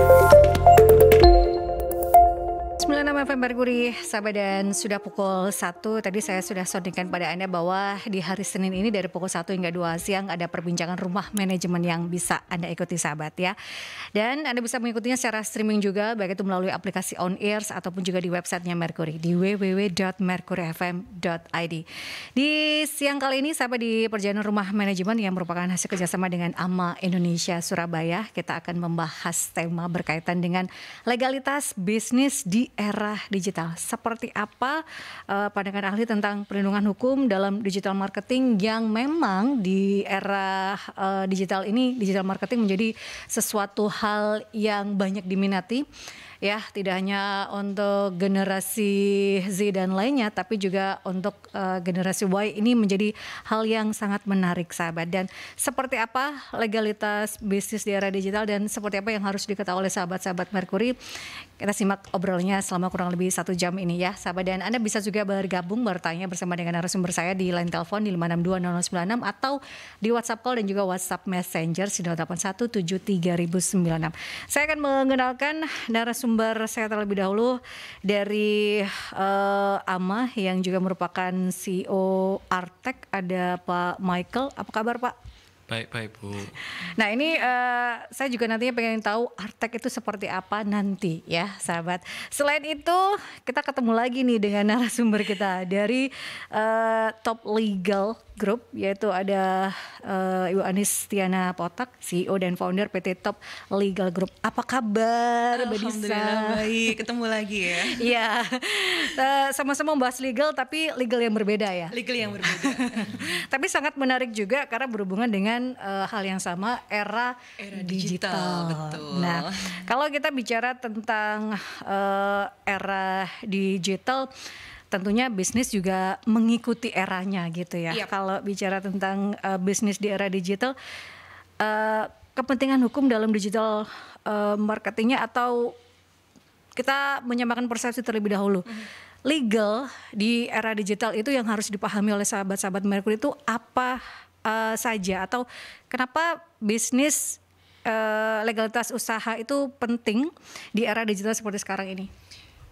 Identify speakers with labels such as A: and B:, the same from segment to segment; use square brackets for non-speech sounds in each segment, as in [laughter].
A: Thank you. 96 FM Barguri, sahabat dan sudah pukul 1 Tadi saya sudah sondingkan pada Anda bahwa di hari Senin ini dari pukul 1 hingga 2 siang Ada perbincangan rumah manajemen yang bisa Anda ikuti sahabat ya Dan Anda bisa mengikutinya secara streaming juga Baik itu melalui aplikasi On Ears ataupun juga di websitenya Mercury Di www.mercuryfm.id Di siang kali ini sahabat di perjalanan rumah manajemen Yang merupakan hasil kerjasama dengan AMA Indonesia Surabaya Kita akan membahas tema berkaitan dengan legalitas bisnis di era digital. Seperti apa uh, pandangan ahli tentang perlindungan hukum dalam digital marketing yang memang di era uh, digital ini digital marketing menjadi sesuatu hal yang banyak diminati ya tidak hanya untuk generasi Z dan lainnya tapi juga untuk uh, generasi Y ini menjadi hal yang sangat menarik sahabat dan seperti apa legalitas bisnis di era digital dan seperti apa yang harus diketahui oleh sahabat-sahabat Mercury kita simak obrolnya selama kurang lebih satu jam ini ya, sahabat. Dan Anda bisa juga bergabung bertanya bersama dengan narasumber saya di line telepon di enam atau di WhatsApp call dan juga WhatsApp Messenger di enam. Saya akan mengenalkan narasumber saya terlebih dahulu dari uh, AMA yang juga merupakan CEO Artek ada Pak Michael. Apa kabar Pak?
B: Baik, baik Bu.
A: Nah ini uh, saya juga nantinya pengen tahu Artek itu seperti apa nanti ya sahabat. Selain itu kita ketemu lagi nih dengan narasumber kita dari uh, Top Legal Group yaitu ada uh, Ibu Anis Tiana Potak, CEO dan founder PT Top Legal Group. Apa kabar, Alhamdulillah baik,
C: ketemu lagi ya. [laughs] Iya,
A: uh, sama-sama membahas legal tapi legal yang berbeda ya.
C: Legal yang berbeda.
A: [laughs] tapi sangat menarik juga karena berhubungan dengan uh, hal yang sama era, era digital. digital.
C: Betul. Nah,
A: kalau kita bicara tentang uh, era digital tentunya bisnis juga mengikuti eranya gitu ya. Yep. Iya. Kalau bicara tentang uh, bisnis di era digital, uh, kepentingan hukum dalam digital uh, marketingnya atau kita menyamakan persepsi terlebih dahulu. Mm -hmm. Legal di era digital itu yang harus dipahami oleh sahabat-sahabat Mercury itu apa uh, saja atau kenapa bisnis uh, legalitas
C: usaha itu penting di era digital seperti sekarang ini?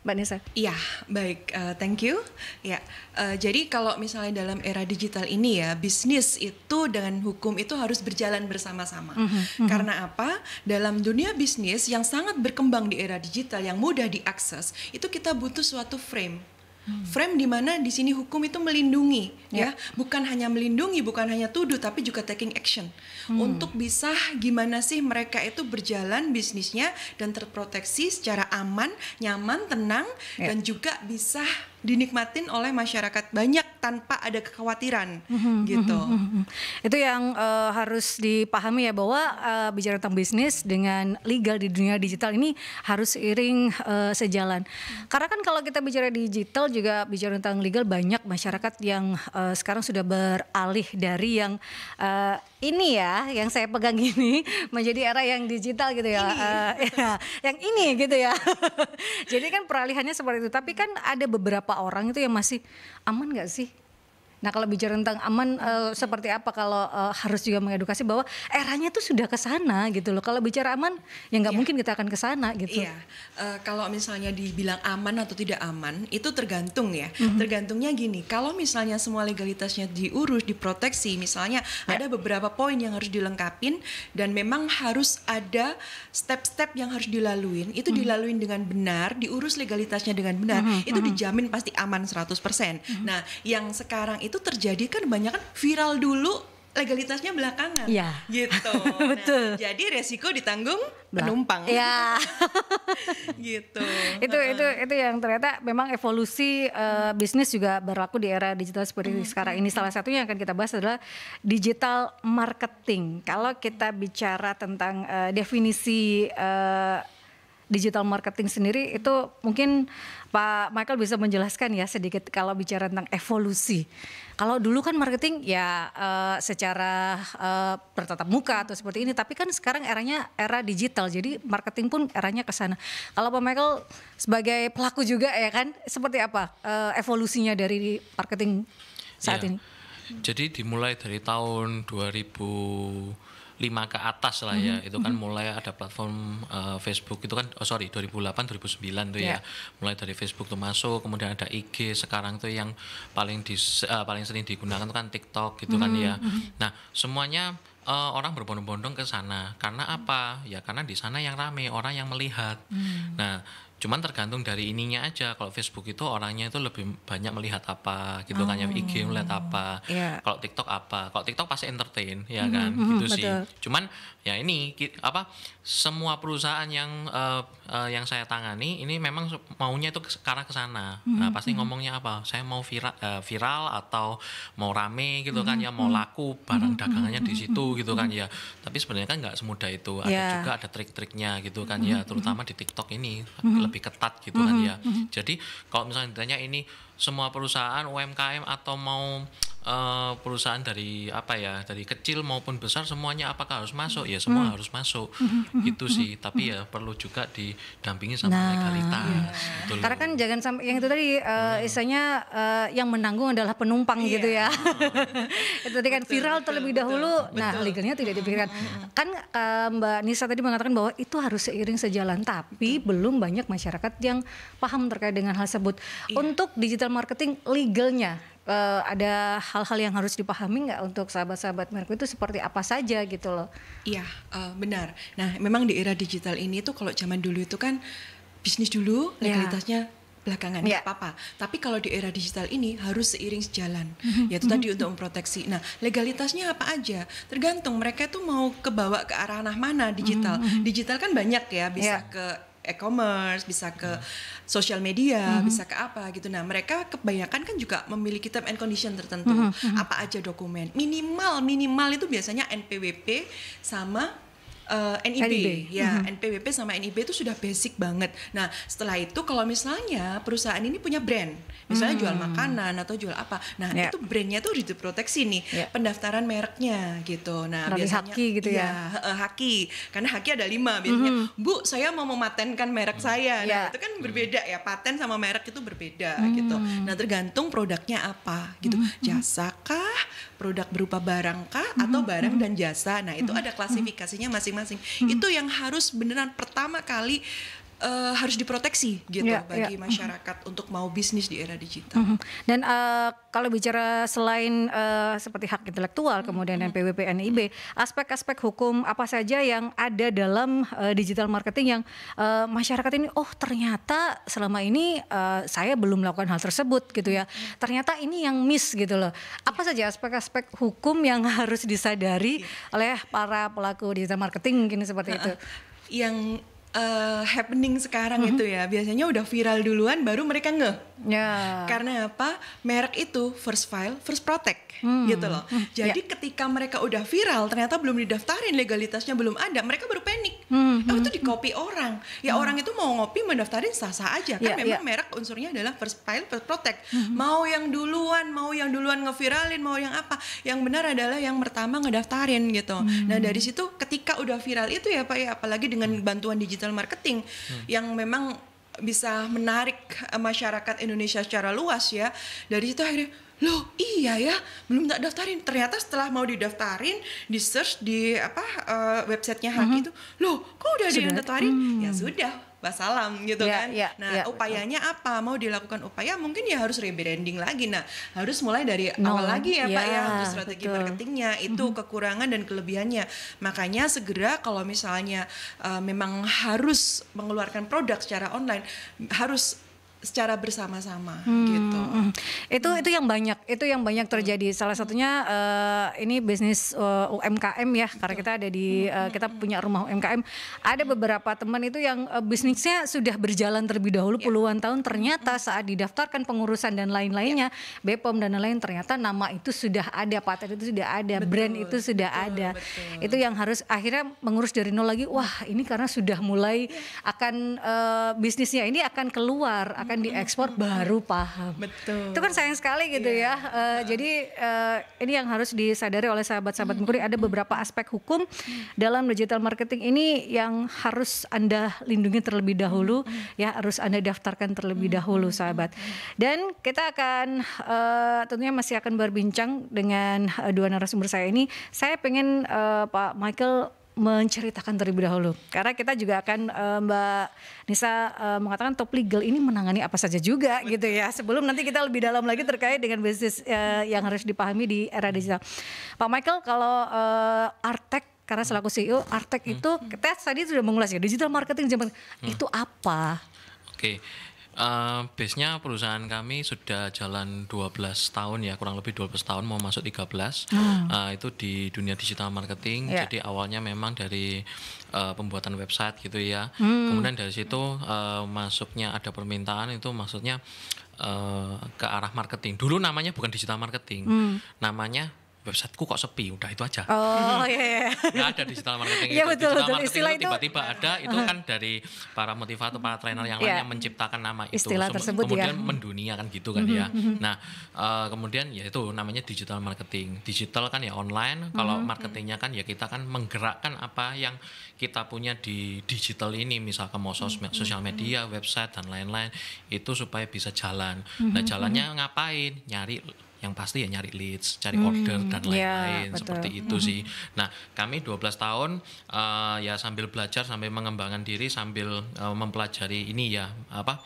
C: Mbak Iya, baik. Uh, thank you. Ya, uh, jadi kalau misalnya dalam era digital ini ya, bisnis itu dengan hukum itu harus berjalan bersama-sama. Mm -hmm. Karena apa? Dalam dunia bisnis yang sangat berkembang di era digital yang mudah diakses, itu kita butuh suatu frame hmm. frame di mana di sini hukum itu melindungi yeah. ya bukan hanya melindungi bukan hanya tuduh tapi juga taking action hmm. untuk bisa gimana sih mereka itu berjalan bisnisnya dan terproteksi secara aman, nyaman, tenang yeah. dan juga bisa dinikmatin oleh masyarakat banyak tanpa ada kekhawatiran mm-hmm, gitu. Mm-hmm,
A: mm-hmm. Itu yang uh, harus dipahami ya bahwa uh, bicara tentang bisnis dengan legal di dunia digital ini harus iring uh, eh, sejalan. Karena kan kalau kita bicara digital juga bicara tentang legal banyak masyarakat yang uh, sekarang sudah beralih dari yang uh, ini ya yang saya pegang ini [laughs] menjadi era yang digital gitu ya. Ini. Uh, [laughs] ya yang ini gitu ya. [laughs] Jadi kan peralihannya seperti itu. Tapi kan ada beberapa beberapa orang itu yang masih aman nggak sih Nah kalau bicara tentang aman uh, seperti apa kalau uh, harus juga mengedukasi bahwa eranya tuh sudah ke sana gitu loh. Kalau bicara aman ya nggak yeah. mungkin kita akan ke sana gitu. Iya. Yeah.
C: Uh, kalau misalnya dibilang aman atau tidak aman itu tergantung ya. Mm -hmm. Tergantungnya gini, kalau misalnya semua legalitasnya diurus, diproteksi, misalnya yeah. ada beberapa poin yang harus dilengkapin dan memang harus ada step-step yang harus dilaluin. Itu mm -hmm. dilaluin dengan benar, diurus legalitasnya dengan benar, mm -hmm. itu mhm. dijamin pasti aman 100%. Mm -hmm. Nah, yang sekarang itu terjadi kan banyak kan viral dulu legalitasnya belakangan ya. gitu [laughs] nah, betul jadi resiko ditanggung Belak
A: penumpang ya [laughs]
C: gitu itu itu
A: itu yang ternyata memang evolusi uh, bisnis juga berlaku di era digital seperti hmm. sekarang ini mm-hmm. salah satunya yang akan kita bahas adalah digital marketing kalau kita bicara tentang uh, definisi uh, digital marketing sendiri itu mungkin Pak Michael bisa menjelaskan ya sedikit kalau bicara tentang evolusi. Kalau dulu kan marketing ya uh, secara uh, bertatap muka atau seperti ini, tapi kan sekarang eranya era digital, jadi marketing pun eranya ke sana. Kalau Pak Michael sebagai pelaku juga ya kan, seperti apa uh, evolusinya dari marketing
B: saat ya. ini? Jadi dimulai dari tahun 2000 lima ke atas lah ya. Mm -hmm. Itu kan mm-hmm. mulai ada platform uh, Facebook itu kan oh sorry 2008 2009 tuh ya. yeah. ya. Mulai dari Facebook tuh masuk, kemudian ada IG sekarang tuh yang paling di uh, paling sering digunakan tuh kan TikTok gitu mm -hmm. kan mm-hmm. ya. Mm-hmm. Nah, semuanya uh, orang berbondong-bondong ke sana. Karena apa? Ya karena di sana yang rame, orang yang melihat. -hmm. Nah, cuman tergantung dari ininya aja kalau Facebook itu orangnya itu lebih banyak melihat apa gitu kan, oh. kan ya IG melihat apa yeah. kalau TikTok apa kalau TikTok pasti entertain ya mm-hmm, kan mm-hmm, gitu mm-hmm, betul. sih cuman ya ini apa semua perusahaan yang uh, uh, yang saya tangani ini memang maunya itu karena ke sana. Mm-hmm. Nah, mhm, pasti mhm. ngomongnya apa? Saya mau viral uh, eh, viral atau mau rame gitu kan mm-hmm. ya, mhm, mau laku barang dagangannya di situ gitu kan ya. Tapi sebenarnya kan nggak semudah itu. Ada yeah. juga ada trik-triknya gitu kan mm-hmm. ya, terutama di TikTok ini mm-hmm. lebih ketat gitu mm-hmm. kan ya. Mm-hmm. Jadi kalau misalnya ditanya ini semua perusahaan UMKM atau mau uh, perusahaan dari apa ya dari kecil maupun besar semuanya apakah harus masuk ya semua hmm. harus masuk hmm, hmm, hmm, itu sih tapi ya perlu juga didampingi sama nah, legalitas iya. gitu karena
A: kan jangan sampai yang itu tadi uh, hmm. istilahnya uh, yang menanggung adalah penumpang iya. gitu ya [laughs] itu tadi kan viral terlebih dahulu betul, nah betul. legalnya tidak dipikirkan kan uh, Mbak Nisa tadi mengatakan bahwa itu harus seiring sejalan tapi belum banyak masyarakat yang paham terkait dengan hal tersebut iya. untuk digital digital marketing legalnya uh, ada hal-hal yang harus dipahami nggak untuk sahabat-sahabat merek itu seperti apa saja gitu loh?
C: Iya uh, benar. Nah memang di era digital ini tuh kalau zaman dulu itu kan bisnis dulu iya. legalitasnya yeah belakangan ya apa-apa. Tapi kalau di era digital ini harus seiring sejalan. Mhm, Yaitu tadi mhm. untuk memproteksi. Nah, legalitasnya apa aja? Tergantung mereka tuh mau kebawa ke arah mana digital. Mhm, digital kan banyak ya, bisa ya. ke e-commerce, bisa ke hmm. sosial media, hmm. bisa ke apa gitu. Nah, mereka kebanyakan kan juga memiliki term and condition tertentu. Hmm. Hmm. hmm. Apa aja dokumen. Minimal minimal itu biasanya NPWP sama uh, eh, NIB, NIB. ya mm-hmm. NPWP sama NIB itu sudah basic banget. Nah setelah itu kalau misalnya perusahaan ini punya brand, misalnya mm. jual hmm. makanan atau jual apa, nah yeah. itu brandnya tuh harus diproteksi nih, yeah. pendaftaran mereknya gitu. Nah Rali biasanya haki gitu iya, ya, ya haki, karena haki ada lima biasanya. Mm-hmm. Bu saya mau mematenkan merek saya, nah yeah. itu kan berbeda ya, paten sama merek itu berbeda mm. gitu. Nah tergantung produknya apa gitu, mm-hmm. jasa kah, produk berupa barang kah, atau hmm. barang mm-hmm. dan jasa. Nah itu mm-hmm. ada klasifikasinya masing-masing masing-masing. Hmm. Itu yang harus beneran pertama kali uh, harus diproteksi gitu yeah, bagi yeah. masyarakat mm -hmm. untuk mau bisnis di era digital.
A: Mm -hmm. Dan uh, kalau bicara selain uh, seperti hak intelektual mm -hmm. kemudian NPWP mm-hmm. NIB, mm-hmm. aspek-aspek hukum apa saja yang ada dalam uh, digital marketing yang uh, masyarakat ini oh ternyata selama ini uh, saya belum melakukan hal tersebut gitu ya. Mm -hmm. Ternyata ini yang miss gitu loh. Apa saja aspek-aspek hukum yang [laughs] harus disadari yeah. oleh para pelaku digital marketing mungkin seperti uh -uh. itu? Yang
C: uh, happening sekarang mm -hmm. itu ya biasanya udah viral duluan baru mereka ngeh Yeah. Karena apa? Merek itu first file, first protect hmm. gitu loh. Hmm. Jadi yeah. ketika mereka udah viral, ternyata belum didaftarin, legalitasnya belum ada, mereka baru panik. Hmm. Oh, hmm. itu di copy hmm. orang. Ya hmm. orang itu mau ngopi mendaftarin sah-sah aja. Kan yeah, memang yeah. merek unsurnya adalah first file, first protect. Hmm, hmm. Mau yang duluan, mau yang duluan ngeviralin, mau yang apa? Yang benar adalah yang pertama ngedaftarin gitu. Hmm. Nah, dari situ ketika udah viral itu ya Pak ya, apalagi dengan bantuan digital marketing hmm. yang memang bisa menarik eh, masyarakat Indonesia secara luas ya. Dari situ akhirnya loh iya ya belum tak daftarin ternyata setelah mau didaftarin di search di apa uh, websitenya hak mm-hmm. itu loh kok udah ada yang daftarin ya hmm. ya sudah Basalam gitu yeah, kan. Yeah, nah, yeah, upayanya betul. apa? Mau dilakukan upaya mungkin ya harus rebranding lagi. Nah, harus mulai dari no, awal lagi ya, yeah, Pak ya, ya untuk strategi betul. marketingnya itu mm -hmm. kekurangan dan kelebihannya. Makanya segera kalau misalnya uh, memang harus mengeluarkan produk secara online harus secara bersama-sama hmm,
A: hmm gitu. Hmm. Itu hmm. itu yang banyak, itu yang banyak terjadi. Hmm. Salah satunya uh, ini bisnis uh, eh, UMKM ya, Betul. karena kita ada di uh, kita punya rumah UMKM. Ada beberapa teman itu yang uh, bisnisnya sudah berjalan terlebih dahulu ya. puluhan tahun. Ternyata saat didaftarkan pengurusan dan lain-lainnya, ya. BPOM dan lain-lain, ternyata nama itu sudah ada, paten itu sudah ada, betul, brand itu sudah betul, ada. Betul. Itu yang harus akhirnya mengurus dari nol lagi. Wah, ini karena sudah mulai ya. akan uh, bisnisnya ini akan keluar akan diekspor baru paham. Betul. Itu kan sayang sekali gitu yeah. ya. Uh, uh. Jadi uh, ini yang harus disadari oleh sahabat-sahabat hmm. ada hmm. beberapa aspek hukum mm. dalam digital marketing ini yang harus Anda lindungi terlebih hmm. dahulu mm. ya harus Anda daftarkan terlebih mm. dahulu hmm. sahabat. Dan kita akan uh, tentunya masih akan berbincang dengan uh, dua narasumber saya ini. Saya pengen uh, Pak Michael menceritakan terlebih dahulu karena kita juga akan uh, Mbak Nisa uh, mengatakan top legal ini menangani apa saja juga gitu ya sebelum nanti kita lebih dalam lagi terkait dengan bisnis uh, yang harus dipahami di era digital. Pak Michael kalau uh, Artek karena selaku CEO Artek hmm. itu hmm. kita tadi sudah mengulas ya digital marketing zaman hmm. itu apa?
B: Oke. Okay Uh, base-nya perusahaan kami sudah jalan 12 tahun ya, kurang lebih 12 tahun mau masuk 13. Hmm. Uh, itu di dunia digital marketing. Yeah. Jadi awalnya memang dari uh, pembuatan website gitu ya. Hmm. Kemudian dari situ uh, masuknya ada permintaan itu maksudnya uh, ke arah marketing. Dulu namanya bukan digital marketing. Hmm. Namanya websiteku kok sepi udah itu aja oh iya iya [laughs] nggak ada digital marketing iya, itu. betul, digital betul. marketing itu tiba-tiba [laughs] ada itu kan dari para motivator para trainer yang lain iya. yang menciptakan nama itu istilah tersebut iya. kemudian ya. mendunia kan gitu kan mm ya mhm, mhm. nah uh, kemudian ya itu namanya digital marketing digital kan ya online kalau mhm, marketingnya kan ya kita kan menggerakkan apa yang kita punya di digital ini misalkan mau sos- mm sosial media website dan lain-lain itu supaya bisa jalan nah jalannya ngapain nyari yang pasti ya nyari leads, cari hmm, order dan iya, lain-lain seperti itu hmm. sih. Nah, kami 12 tahun uh, ya sambil belajar sampai mengembangkan diri sambil uh, mempelajari ini ya apa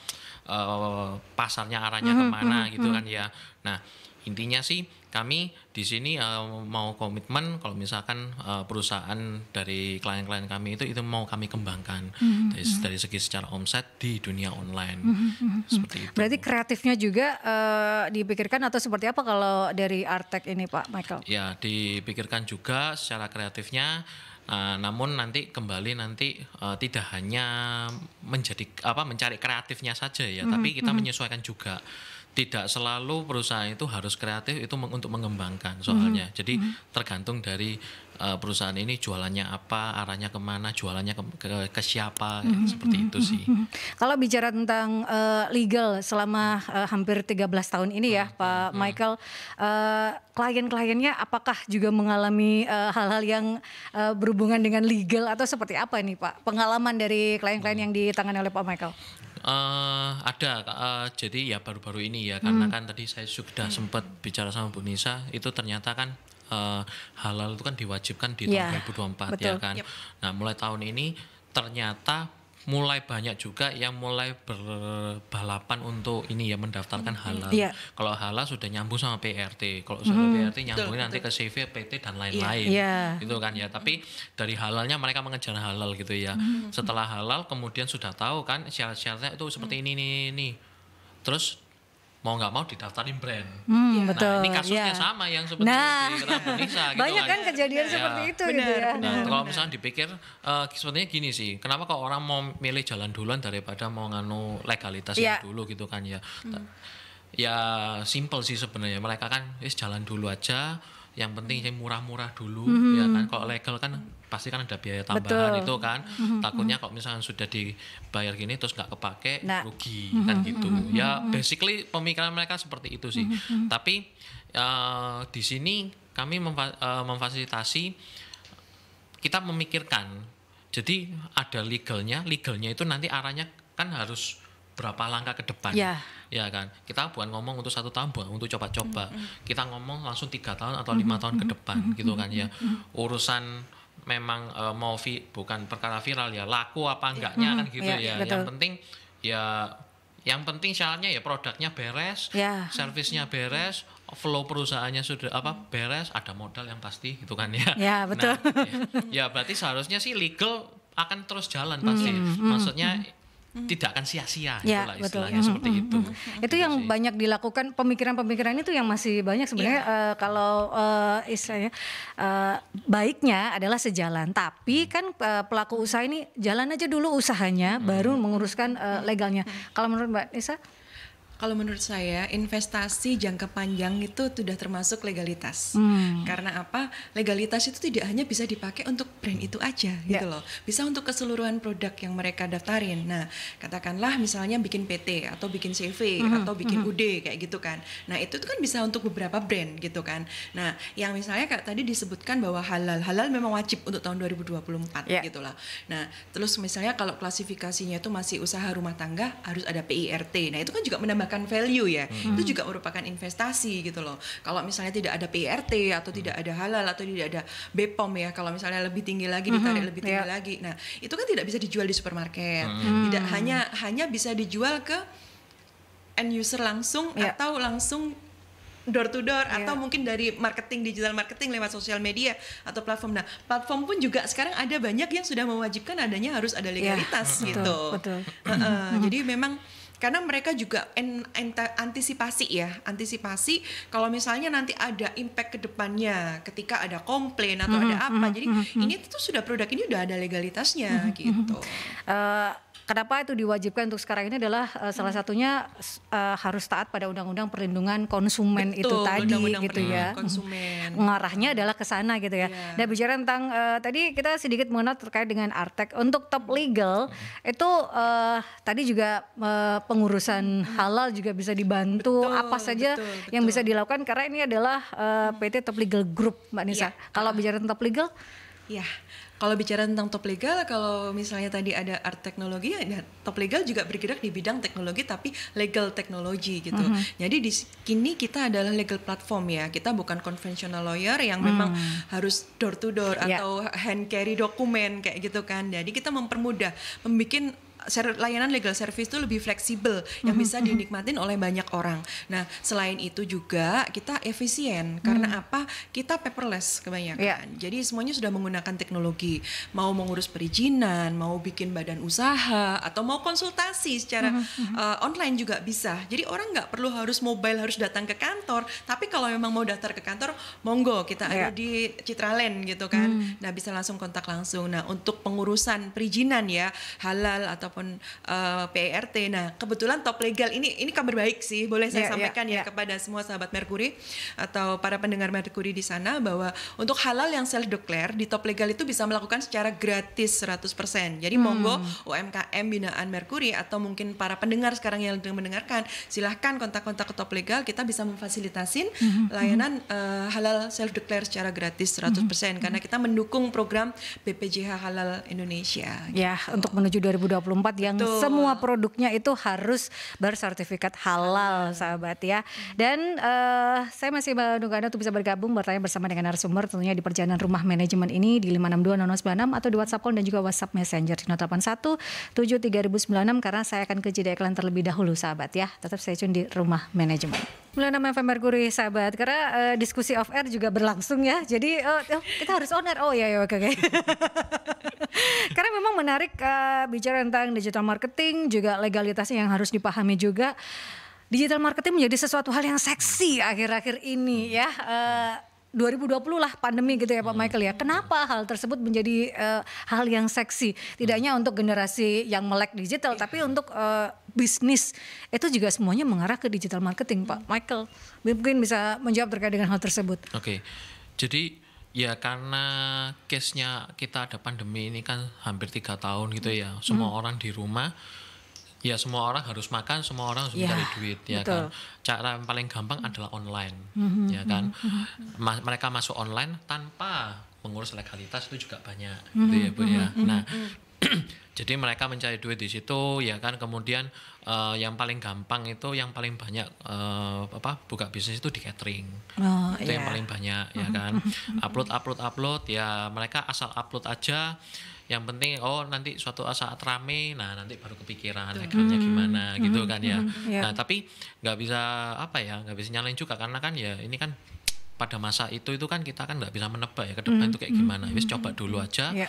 B: uh, pasarnya arahnya -hmm, kemana -hmm, gitu -hmm. kan ya. Nah, intinya sih kami di sini uh, mau komitmen kalau misalkan uh, perusahaan dari klien-klien kami itu itu mau kami kembangkan mm-hmm. dari, mhm. dari segi secara omset di dunia online mm-hmm. seperti itu.
A: Berarti kreatifnya juga uh, dipikirkan atau seperti apa kalau dari Artek ini Pak Michael?
B: Ya dipikirkan juga secara kreatifnya. Uh, namun nanti kembali nanti uh, tidak hanya menjadi apa mencari kreatifnya saja ya, mm-hmm. tapi kita menyesuaikan juga tidak selalu perusahaan itu harus kreatif itu untuk mengembangkan soalnya. Mm -hmm. Jadi mm -hmm. tergantung dari uh, perusahaan ini jualannya apa, arahnya kemana, jualannya ke, ke, ke siapa,
C: mm -hmm. seperti itu mhm. sih.
A: Mm -hmm. Kalau bicara tentang uh, legal selama uh, hampir 13 tahun ini ya, mm -hmm. Pak mhm. Michael, uh, klien-kliennya apakah juga mengalami hal-hal uh, yang uh, berhubungan dengan legal atau seperti apa nih Pak? Pengalaman dari klien-klien mhm. yang ditangani oleh Pak Michael?
B: Uh, ada, uh, jadi ya baru-baru ini ya, hmm. karena kan tadi saya sudah sempat bicara sama Bu Nisa, itu ternyata kan uh, halal itu kan diwajibkan di tahun yeah, 2024 ya betul. ya kan. Yep. Nah mulai tahun ini ternyata mulai banyak juga yang mulai berbalapan untuk ini ya mendaftarkan halal. Yeah. Kalau halal sudah nyambung sama PRT, kalau sudah PRT nyambung nanti ke CV, PT dan iya, lain-lain, yeah. yeah. Itu kan ya. Tapi dari halalnya mereka mengejar halal gitu ya. Hmm. Setelah halal kemudian sudah tahu kan syarat-syaratnya itu seperti hmm. ini, ini, ini. Terus mau nggak mau didaftarin brand. Hmm, iya. nah, betul. ini iya. kasusnya yeah. sama yang seperti nah. di Indonesia gitu Banyak kan, kan kejadian ya. seperti itu gitu benar, gitu ya. Benar, nah, benar. kalau misalnya dipikir uh, sebenarnya gini sih, kenapa kok orang mau milih jalan duluan daripada mau nganu legalitas yeah. dulu gitu kan ya. Hmm. Ya simple sih sebenarnya. Mereka kan wis jalan dulu aja yang penting yang murah-murah dulu mm -hmm. ya mhm. kan kalau legal kan pasti kan ada biaya tambahan Betul. itu kan mm -hmm. takutnya mhm. kalau misalnya sudah dibayar gini terus nggak kepake nah. rugi mm -hmm. kan gitu mm -hmm. ya mhm, basically pemikiran mereka seperti itu sih mm -hmm. tapi uh, di sini kami memfa uh, memfasilitasi kita memikirkan jadi ada legalnya legalnya itu nanti arahnya kan harus berapa langkah ke depan. ya, Ya kan. Kita bukan ngomong untuk satu tahun, bukan untuk coba-coba. Mm -hmm. Kita ngomong langsung tiga tahun atau lima mm -hmm. tahun ke depan, mm -hmm. gitu kan ya. Mm -hmm. Urusan memang uh, mau vi bukan perkara viral ya, laku apa enggaknya mm -hmm. kan gitu yeah, ya. ya. Yang penting ya, yang penting syaratnya ya produknya beres, yeah. servisnya beres, flow perusahaannya sudah apa beres, ada modal yang pasti gitu kan ya. Ya betul. Nah, ya, ya berarti seharusnya sih legal akan terus jalan pasti. Mm, mm, Maksudnya mm hmm. tidak akan sia-sia ya, itulah betul. istilahnya hmm, seperti hmm, itu. Hmm.
A: hmm. Itu yang gitu sih. banyak dilakukan pemikiran-pemikiran itu yang masih banyak sebenarnya yeah. Iya. uh, kalau uh, istilahnya uh, baiknya adalah sejalan. Tapi hmm. kan uh, pelaku usaha ini jalan aja dulu usahanya hmm. baru menguruskan uh, legalnya. Hmm. Kalau menurut Mbak Nisa
C: kalau menurut saya investasi jangka panjang itu sudah termasuk legalitas. Hmm. Karena apa? Legalitas itu tidak hanya bisa dipakai untuk brand itu aja yeah. gitu ya. loh. Bisa untuk keseluruhan produk yang mereka daftarin. Nah, katakanlah misalnya bikin PT atau bikin CV -hmm. atau bikin -hmm. UD kayak gitu kan. Nah, itu kan bisa untuk beberapa brand gitu kan. Nah, yang misalnya kayak tadi disebutkan bahwa halal halal memang wajib untuk tahun 2024 yeah. gitu lah. Nah, terus misalnya kalau klasifikasinya itu masih usaha rumah tangga harus ada PIRT. Nah, itu kan juga menambah mendapatkan value ya hmm. itu juga merupakan investasi gitu loh kalau misalnya tidak ada PRT atau hmm. tidak ada halal atau tidak ada BPOM ya kalau misalnya lebih tinggi lagi ditarik hmm, hmm. lebih tinggi yeah. lagi nah itu kan tidak bisa dijual di supermarket hmm. tidak hanya hanya bisa dijual ke end user langsung yeah. atau langsung door to door yeah. atau mungkin dari marketing digital marketing lewat sosial media atau platform. Nah, platform pun juga sekarang ada banyak yang sudah mewajibkan adanya harus ada legalitas yeah. Ya, gitu. Betul. betul. Uh, uh, jadi memang karena mereka juga en, ente, antisipasi ya antisipasi kalau misalnya nanti ada impact ke depannya ketika ada komplain atau mm -hmm, ada apa mhm, jadi mm -hmm. ini mhm. tuh sudah produk ini udah ada legalitasnya mm -hmm, gitu
A: Uh, kenapa itu diwajibkan untuk sekarang ini adalah uh, salah hmm. satunya uh, harus taat pada undang-undang perlindungan konsumen Betul, itu tadi undang -undang gitu ya. Konsumen. Hmm. Ngarahnya adalah ke sana gitu ya. Yeah. Nah, bicara tentang uh, tadi kita sedikit mengenal terkait dengan Artek untuk top legal hmm. itu uh, tadi juga uh, pengurusan halal juga bisa dibantu betul, apa saja betul, betul. yang bisa dilakukan karena ini adalah uh, PT Top Legal Group Mbak iya. Nisa. Yeah.
C: Kalau bicara tentang top legal Ya, kalau bicara tentang top legal, kalau misalnya tadi ada art teknologi, ya, ya top legal juga bergerak di bidang teknologi tapi legal teknologi gitu. Mm -hmm. Jadi di kini kita adalah legal platform ya. Kita bukan konvensional lawyer yang mm. memang harus door to door yeah. atau hand carry dokumen kayak gitu kan. Jadi kita mempermudah membuat layanan legal service itu lebih fleksibel yang mhm, bisa mhm. dinikmatin oleh banyak orang. Nah, selain itu juga kita efisien karena mhm. apa? Kita paperless kebanyakan. Yeah. Jadi semuanya sudah menggunakan teknologi. Mau mengurus perizinan, mau bikin badan usaha atau mau konsultasi secara uh, online juga bisa. Jadi orang nggak perlu harus mobile harus datang ke kantor, tapi kalau memang mau daftar ke kantor, monggo kita yeah. ada iya. di Citraland gitu kan. Hmm. Nah, bisa langsung kontak langsung. Nah, untuk pengurusan perizinan ya, halal atau ataupun uh, eh, PRT. E nah, kebetulan top legal ini ini kabar baik sih, boleh saya yeah, ya, sampaikan yeah, ya yeah. kepada semua sahabat Merkuri atau para pendengar Merkuri di sana bahwa untuk halal yang self declare di top legal itu bisa melakukan secara gratis 100%. Jadi hmm. monggo UMKM binaan Merkuri atau mungkin para pendengar sekarang yang mendengarkan, silahkan kontak-kontak ke top legal, kita bisa memfasilitasin hmm, hmm, hmm. layanan uh, halal self declare secara gratis 100% mm karena kita mendukung program BPJH Halal Indonesia.
A: Gitu. Ya, untuk menuju 2024 tempat yang Betul. semua produknya itu harus
C: bersertifikat halal sahabat
A: ya. Hmm. Dan uh, saya masih menunggu Anda untuk bisa bergabung bertanya bersama dengan narasumber tentunya di perjalanan rumah manajemen ini di 562 atau di WhatsApp call dan juga WhatsApp Messenger di 081 enam karena saya akan ke jeda iklan terlebih dahulu sahabat ya. Tetap stay tune di rumah manajemen. 96 FM Merkuri sahabat karena uh, diskusi off air juga berlangsung ya. Jadi uh, oh, kita harus on air. Oh ya ya oke oke. [laughs] karena memang menarik uh, bicara tentang digital marketing juga legalitasnya yang harus dipahami juga. Digital marketing menjadi sesuatu hal yang seksi akhir-akhir ini ya. Uh, 2020 lah pandemi gitu ya Pak hmm. Michael ya. Kenapa hal tersebut menjadi uh, hal yang seksi? tidaknya hmm. untuk generasi yang melek digital, iya. tapi untuk uh, bisnis itu juga semuanya mengarah ke digital marketing, Pak hmm. Michael. Mungkin bisa menjawab terkait dengan hal tersebut.
B: Oke, okay. jadi ya karena case-nya kita ada pandemi ini kan hampir tiga tahun gitu ya. Semua hmm. orang di rumah ya semua orang harus makan, semua orang harus ya, mencari ya, duit ya betul. kan. Cara yang paling gampang adalah online mm-hmm, ya kan. Mhm, mhm. Ma- mereka masuk online tanpa mengurus legalitas itu juga banyak mm-hmm, gitu mhm, ya Bu mm-hmm, ya. Mm-hmm. Nah, [clears throat] jadi mereka mencari duit di situ ya kan. Kemudian uh, yang paling gampang itu yang paling banyak uh, apa buka bisnis itu di catering. Oh, itu yeah. yang iya. paling banyak ya kan. Upload upload upload ya mereka asal upload aja yang penting oh nanti suatu saat rame nah nanti baru kepikiran legalnya hmm. gimana gitu hmm. gitu kan ya hmm. yeah. nah tapi nggak bisa apa ya nggak bisa nyalain juga karena kan ya ini kan pada masa itu itu kan kita kan nggak bisa menebak ya ke depan itu hmm. kayak gimana hmm. wis hmm. coba dulu aja yeah.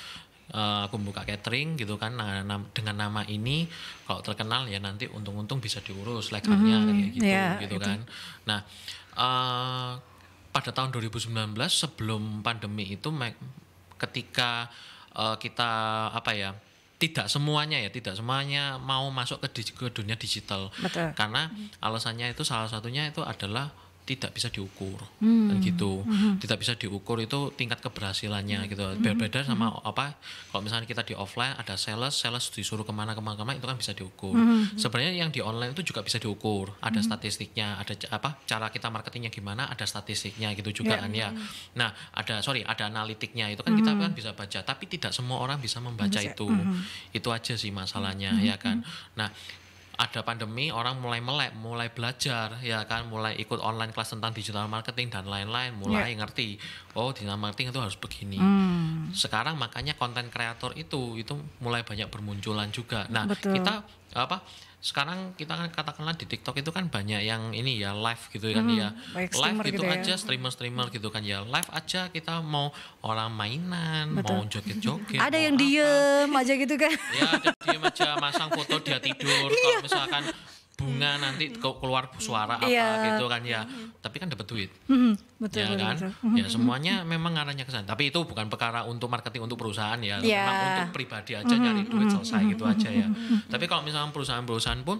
B: Ya. Uh, aku buka catering gitu kan nah, nam, dengan nama ini kalau terkenal ya nanti untung-untung bisa diurus legalnya mm kayak gitu yeah, gitu itu. kan nah uh, pada tahun 2019 sebelum pandemi itu ketika uh, kita apa ya tidak semuanya ya tidak semuanya mau masuk ke, di, ke dunia digital Betul. karena mm-hmm. alasannya itu salah satunya itu adalah tidak bisa diukur hmm. kan gitu hmm. tidak bisa diukur itu tingkat keberhasilannya hmm. gitu hmm. berbeda hmm. sama apa kalau misalnya kita di offline ada sales sales disuruh kemana kemana kemana itu kan bisa diukur hmm. sebenarnya yang di online itu juga bisa diukur ada hmm. statistiknya ada apa cara kita marketingnya gimana ada statistiknya gitu ya, juga yeah. kan ya, ya. ya nah ada sorry ada analitiknya itu kan hmm. kita kan bisa baca tapi tidak semua orang bisa membaca bisa. itu hmm. itu aja sih masalahnya hmm. ya hmm. kan nah ada pandemi orang mulai melek mulai belajar ya kan mulai ikut online kelas tentang digital marketing dan lain-lain mulai yeah. ngerti oh digital marketing itu harus begini mm. sekarang makanya konten kreator itu itu mulai banyak bermunculan juga nah Betul. kita apa sekarang kita kan katakanlah di TikTok itu kan banyak yang ini ya live gitu kan hmm, ya live gitu, gitu ya. aja streamer-streamer gitu kan ya live aja kita mau orang mainan Betul. mau joget-joget ada
A: yang apa. diem aja gitu kan ya ada
B: diem aja masang foto dia tidur [laughs] iya. kalau misalkan bunga hmm. nanti hmm. keluar suara iya. apa yeah. gitu kan ya hmm. tapi kan dapat duit
A: hmm. betul, ya betul, kan betul. ya semuanya
B: memang arahnya ke sana tapi itu bukan perkara untuk marketing untuk perusahaan ya yeah. memang untuk pribadi aja hmm. nyari duit selesai hmm. gitu aja ya tapi kalau misalnya perusahaan-perusahaan pun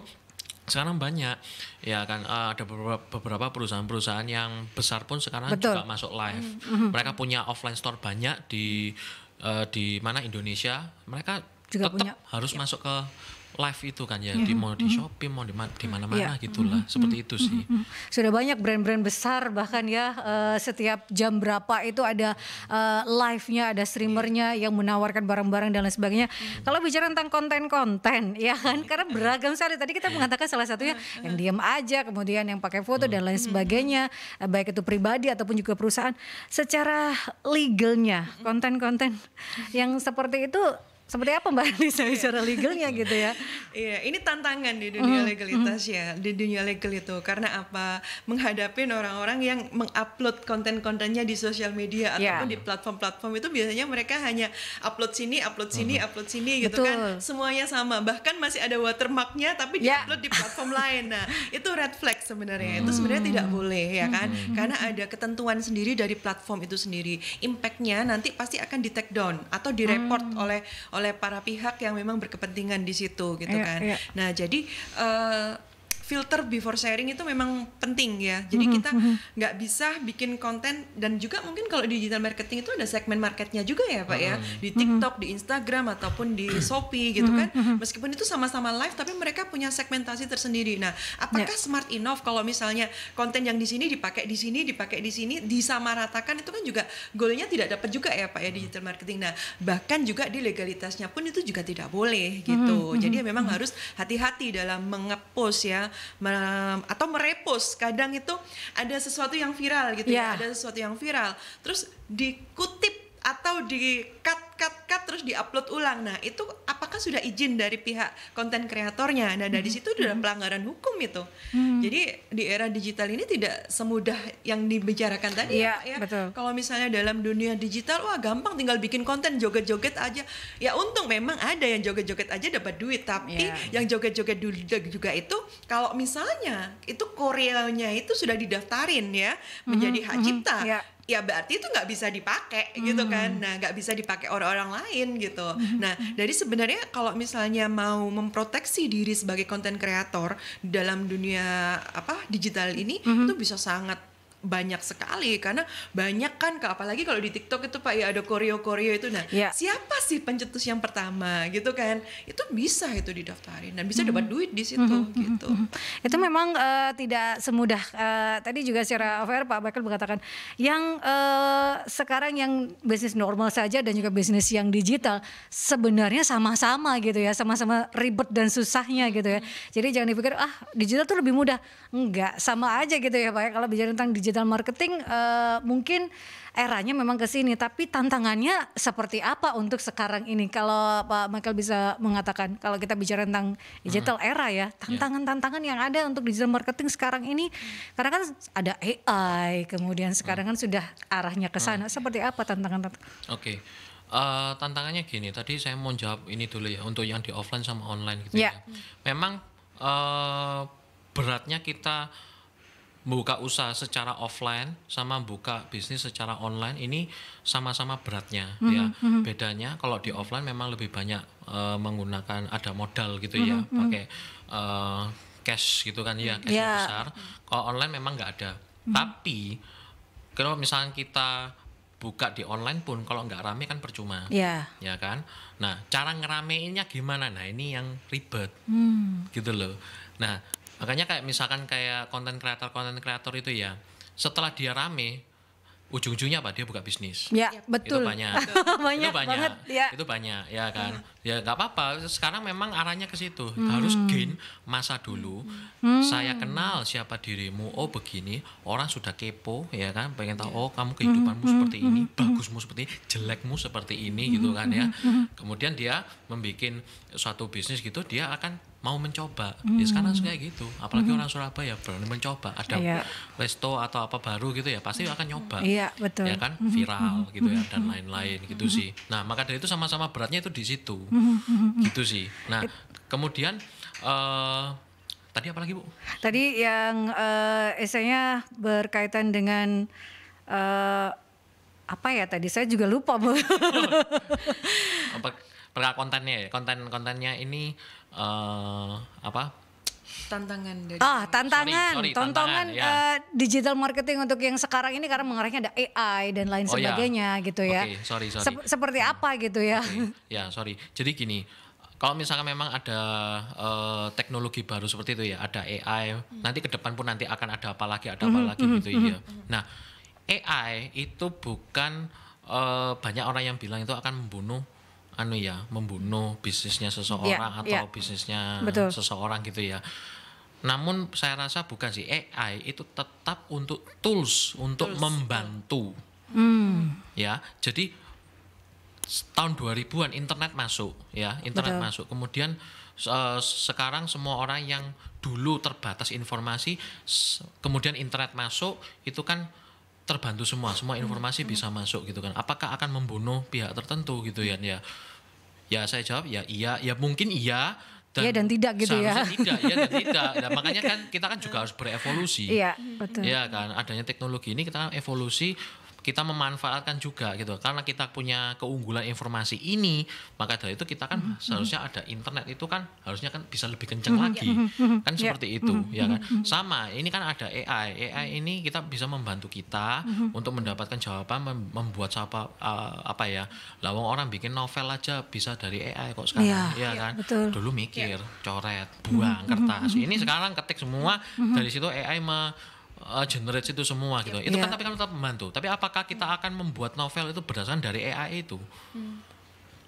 B: sekarang banyak ya kan eh, ada beberapa perusahaan-perusahaan yang besar pun sekarang Betul. juga masuk live hmm mereka punya offline store banyak di eh, di mana Indonesia mereka juga tetap punya, harus ya. masuk ke live itu kan ya, iya. di mau di Shopee, mau di mana-mana yeah. gitulah. Seperti itu sih.
A: Sudah banyak brand-brand besar bahkan ya uh, setiap jam berapa itu ada uh, live-nya, ada streamernya iya. yang menawarkan barang-barang dan lain sebagainya. Mm. Kalau bicara tentang konten-konten ya kan iya. karena beragam sekali. Tadi kita mengatakan salah satunya yang diam aja, kemudian yang pakai foto dan lain sebagainya, eh, baik itu pribadi ataupun juga perusahaan. Secara legalnya konten-konten yang seperti itu seperti apa mbak Lisa iya. bicara legalnya
C: gitu ya? Iya, ini tantangan di dunia mm. legalitas ya, di dunia legal itu karena apa? Menghadapi orang-orang yang mengupload konten-kontennya di sosial media yeah. ataupun di platform-platform itu biasanya mereka hanya upload sini, upload sini, mm. upload sini gitu kan. Betul. kan, semuanya sama. Bahkan masih ada watermarknya tapi yeah. diupload di platform [laughs] lain. Nah, itu red flag sebenarnya. Mm. Itu mm-hmm. sebenarnya tidak boleh ya kan? Mm. Karena ada ketentuan sendiri dari platform itu sendiri. Impactnya nanti pasti akan di take down atau direport mm. oleh oleh para pihak yang memang berkepentingan di situ gitu yeah, kan. Yeah. Nah, jadi uh, filter before sharing itu memang penting ya. Jadi mhm, kita mhm. nggak bisa bikin konten dan juga mungkin kalau di digital marketing itu ada segmen marketnya juga ya pak ya mhm. di TikTok, di Instagram ataupun di Shopee gitu kan. Meskipun itu sama-sama live tapi mereka punya segmentasi tersendiri. Nah, ya. apakah smart enough kalau misalnya konten yang di sini dipakai di sini, dipakai di sini, disamaratakan itu kan juga goalnya tidak dapat juga ya pak ya digital marketing. Nah, bahkan juga di legalitasnya pun itu juga tidak boleh gitu. Jadi ya memang harus hati-hati dalam mengepost ya atau merepost kadang itu ada sesuatu yang viral gitu yeah. ya ada sesuatu yang viral terus dikutip atau di cut cut cut terus upload ulang. Nah, itu apakah sudah izin dari pihak konten kreatornya? Nah, dari hmm. situ sudah hmm. pelanggaran hukum itu. Hmm. Jadi di era digital ini tidak semudah yang dibicarakan tadi iya, ya, ya. Betul. Kalau misalnya dalam dunia digital wah gampang tinggal bikin konten joget-joget aja. Ya untung memang ada yang joget-joget aja dapat duit, tapi ya. yang joget-joget juga itu kalau misalnya itu koreanya itu sudah didaftarin ya menjadi hmm, hak cipta. Hmm. Ya ya berarti itu nggak bisa dipakai gitu hmm. gitu kan nah nggak bisa dipakai orang-orang lain gitu hmm, hmm, nah hmm. dari sebenarnya kalau misalnya mau memproteksi diri sebagai konten kreator dalam dunia apa digital ini hmm. itu bisa sangat banyak sekali karena banyak kan kak apalagi kalau di TikTok itu pak ya ada koreo koreo itu nah yeah. siapa sih pencetus yang pertama gitu kan itu bisa itu didaftarin dan bisa mm -hmm. dapat duit di situ mm -hmm.
A: gitu mm -hmm. itu hmm. memang uh, tidak semudah uh, tadi juga secara fair Pak Michael mengatakan yang uh, sekarang yang bisnis normal saja dan juga bisnis yang digital sebenarnya sama-sama gitu ya sama-sama ribet dan susahnya gitu ya hmm. jadi jangan dipikir ah digital tuh lebih mudah enggak sama aja gitu ya Pak ya kalau bicara tentang digital digital marketing uh, mungkin eranya memang ke sini, tapi tantangannya seperti apa untuk sekarang ini? Kalau Pak Michael bisa mengatakan, kalau kita bicara tentang digital hmm. era ya, ya. tantangan-tantangan yang ada untuk digital marketing sekarang ini, hmm. karena kan ada AI, kemudian sekarang kan hmm. kan sudah arahnya ke sana. Hmm. Seperti apa tantangan-tantangan?
B: Oke. Okay. Uh, eh, tantangannya gini, tadi saya mau jawab ini dulu ya untuk yang di offline sama online gitu yeah. ya. Memang uh, beratnya kita buka usaha secara offline sama buka bisnis secara online ini sama-sama beratnya mm-hmm. ya hmm. bedanya kalau di offline memang lebih banyak uh, menggunakan ada modal gitu mm-hmm. ya hmm, hmm, pakai uh, cash gitu kan ya cash yeah. besar kalau online memang nggak ada mm-hmm. tapi kalau misalnya kita buka di online pun kalau nggak rame kan percuma yeah. ya kan nah cara ngerameinnya gimana nah ini yang ribet mm. gitu loh nah makanya kayak misalkan kayak konten kreator konten kreator itu ya setelah dia rame ujung-ujungnya apa dia buka bisnis
A: ya betul itu banyak [laughs] banyak itu banyak banget, ya.
B: itu banyak ya kan hmm. ya nggak apa-apa sekarang memang arahnya ke situ hmm. harus gain masa dulu hmm. saya kenal siapa dirimu oh begini orang sudah kepo ya kan pengen tahu iya. oh kamu kehidupanmu hmm. hmm. seperti ini hmm. bagusmu seperti ini jelekmu seperti ini hmm. gitu kan ya hmm. Hmm. kemudian dia membuat suatu bisnis gitu dia akan mau mencoba mm. ya sekarang kayak gitu apalagi mm. orang Surabaya berani mencoba ada yeah. resto atau apa baru gitu ya pasti akan nyoba iya yeah,
A: betul ya kan viral mm. gitu ya dan
B: lain-lain gitu mm. sih nah maka dari itu sama-sama beratnya itu di situ mm. gitu sih nah kemudian uh, tadi apa lagi bu
A: tadi yang uh, esainya berkaitan dengan uh, apa ya tadi saya juga lupa bu
B: apa kontennya ya konten kontennya ini uh, apa
C: tantangan
A: dari ah tantangan sorry, sorry, tantangan, ya. uh, digital marketing untuk yang sekarang ini karena mengarahnya ada AI dan lain oh, ya. sebagainya ya. gitu ya okay, sorry, sorry. Sep seperti hmm. apa gitu ya okay.
B: ya sorry jadi gini kalau misalkan memang ada uh, teknologi baru seperti itu ya ada AI hmm. nanti ke depan pun nanti akan ada apa lagi ada apa hmm, lagi hmm, gitu ya. hmm, ya nah AI itu bukan uh, banyak orang yang bilang itu akan membunuh anu ya membunuh bisnisnya seseorang yeah, atau yeah. bisnisnya Betul. seseorang gitu ya. Namun saya rasa bukan sih AI itu tetap untuk tools untuk tools. membantu. Hmm. Ya, jadi tahun 2000-an internet masuk ya, internet Betul. masuk. Kemudian se eh, sekarang semua orang yang dulu terbatas informasi kemudian internet masuk itu kan terbantu semua semua informasi hmm. bisa masuk gitu kan apakah akan membunuh pihak tertentu gitu ya ya ya saya jawab ya iya ya mungkin iya dan, ya dan
A: tidak gitu ya tidak ya dan [laughs] tidak nah, makanya kan kita kan
B: juga harus berevolusi iya betul ya kan adanya teknologi ini kita kan evolusi kita memanfaatkan juga gitu karena kita punya keunggulan informasi ini maka dari itu kita kan mm -hmm. seharusnya ada internet itu kan harusnya kan bisa lebih kencang mm -hmm. lagi mm -hmm. kan yeah. seperti itu mm -hmm. ya kan mm-hmm. sama ini kan ada AI AI ini kita bisa membantu kita mm -hmm. untuk mendapatkan jawaban membuat siapa uh, apa ya lawang orang bikin novel aja bisa dari AI kok sekarang yeah. ya yeah, kan betul. dulu mikir yeah. coret mm-hmm. buang mm -hmm. kertas ini sekarang ketik semua mm -hmm. dari situ AI me uh, eh, generate itu semua gitu. Itu kan iya. tapi kan tetap membantu. Tapi apakah kita hmm. akan membuat novel itu berdasarkan dari AI itu? Hmm.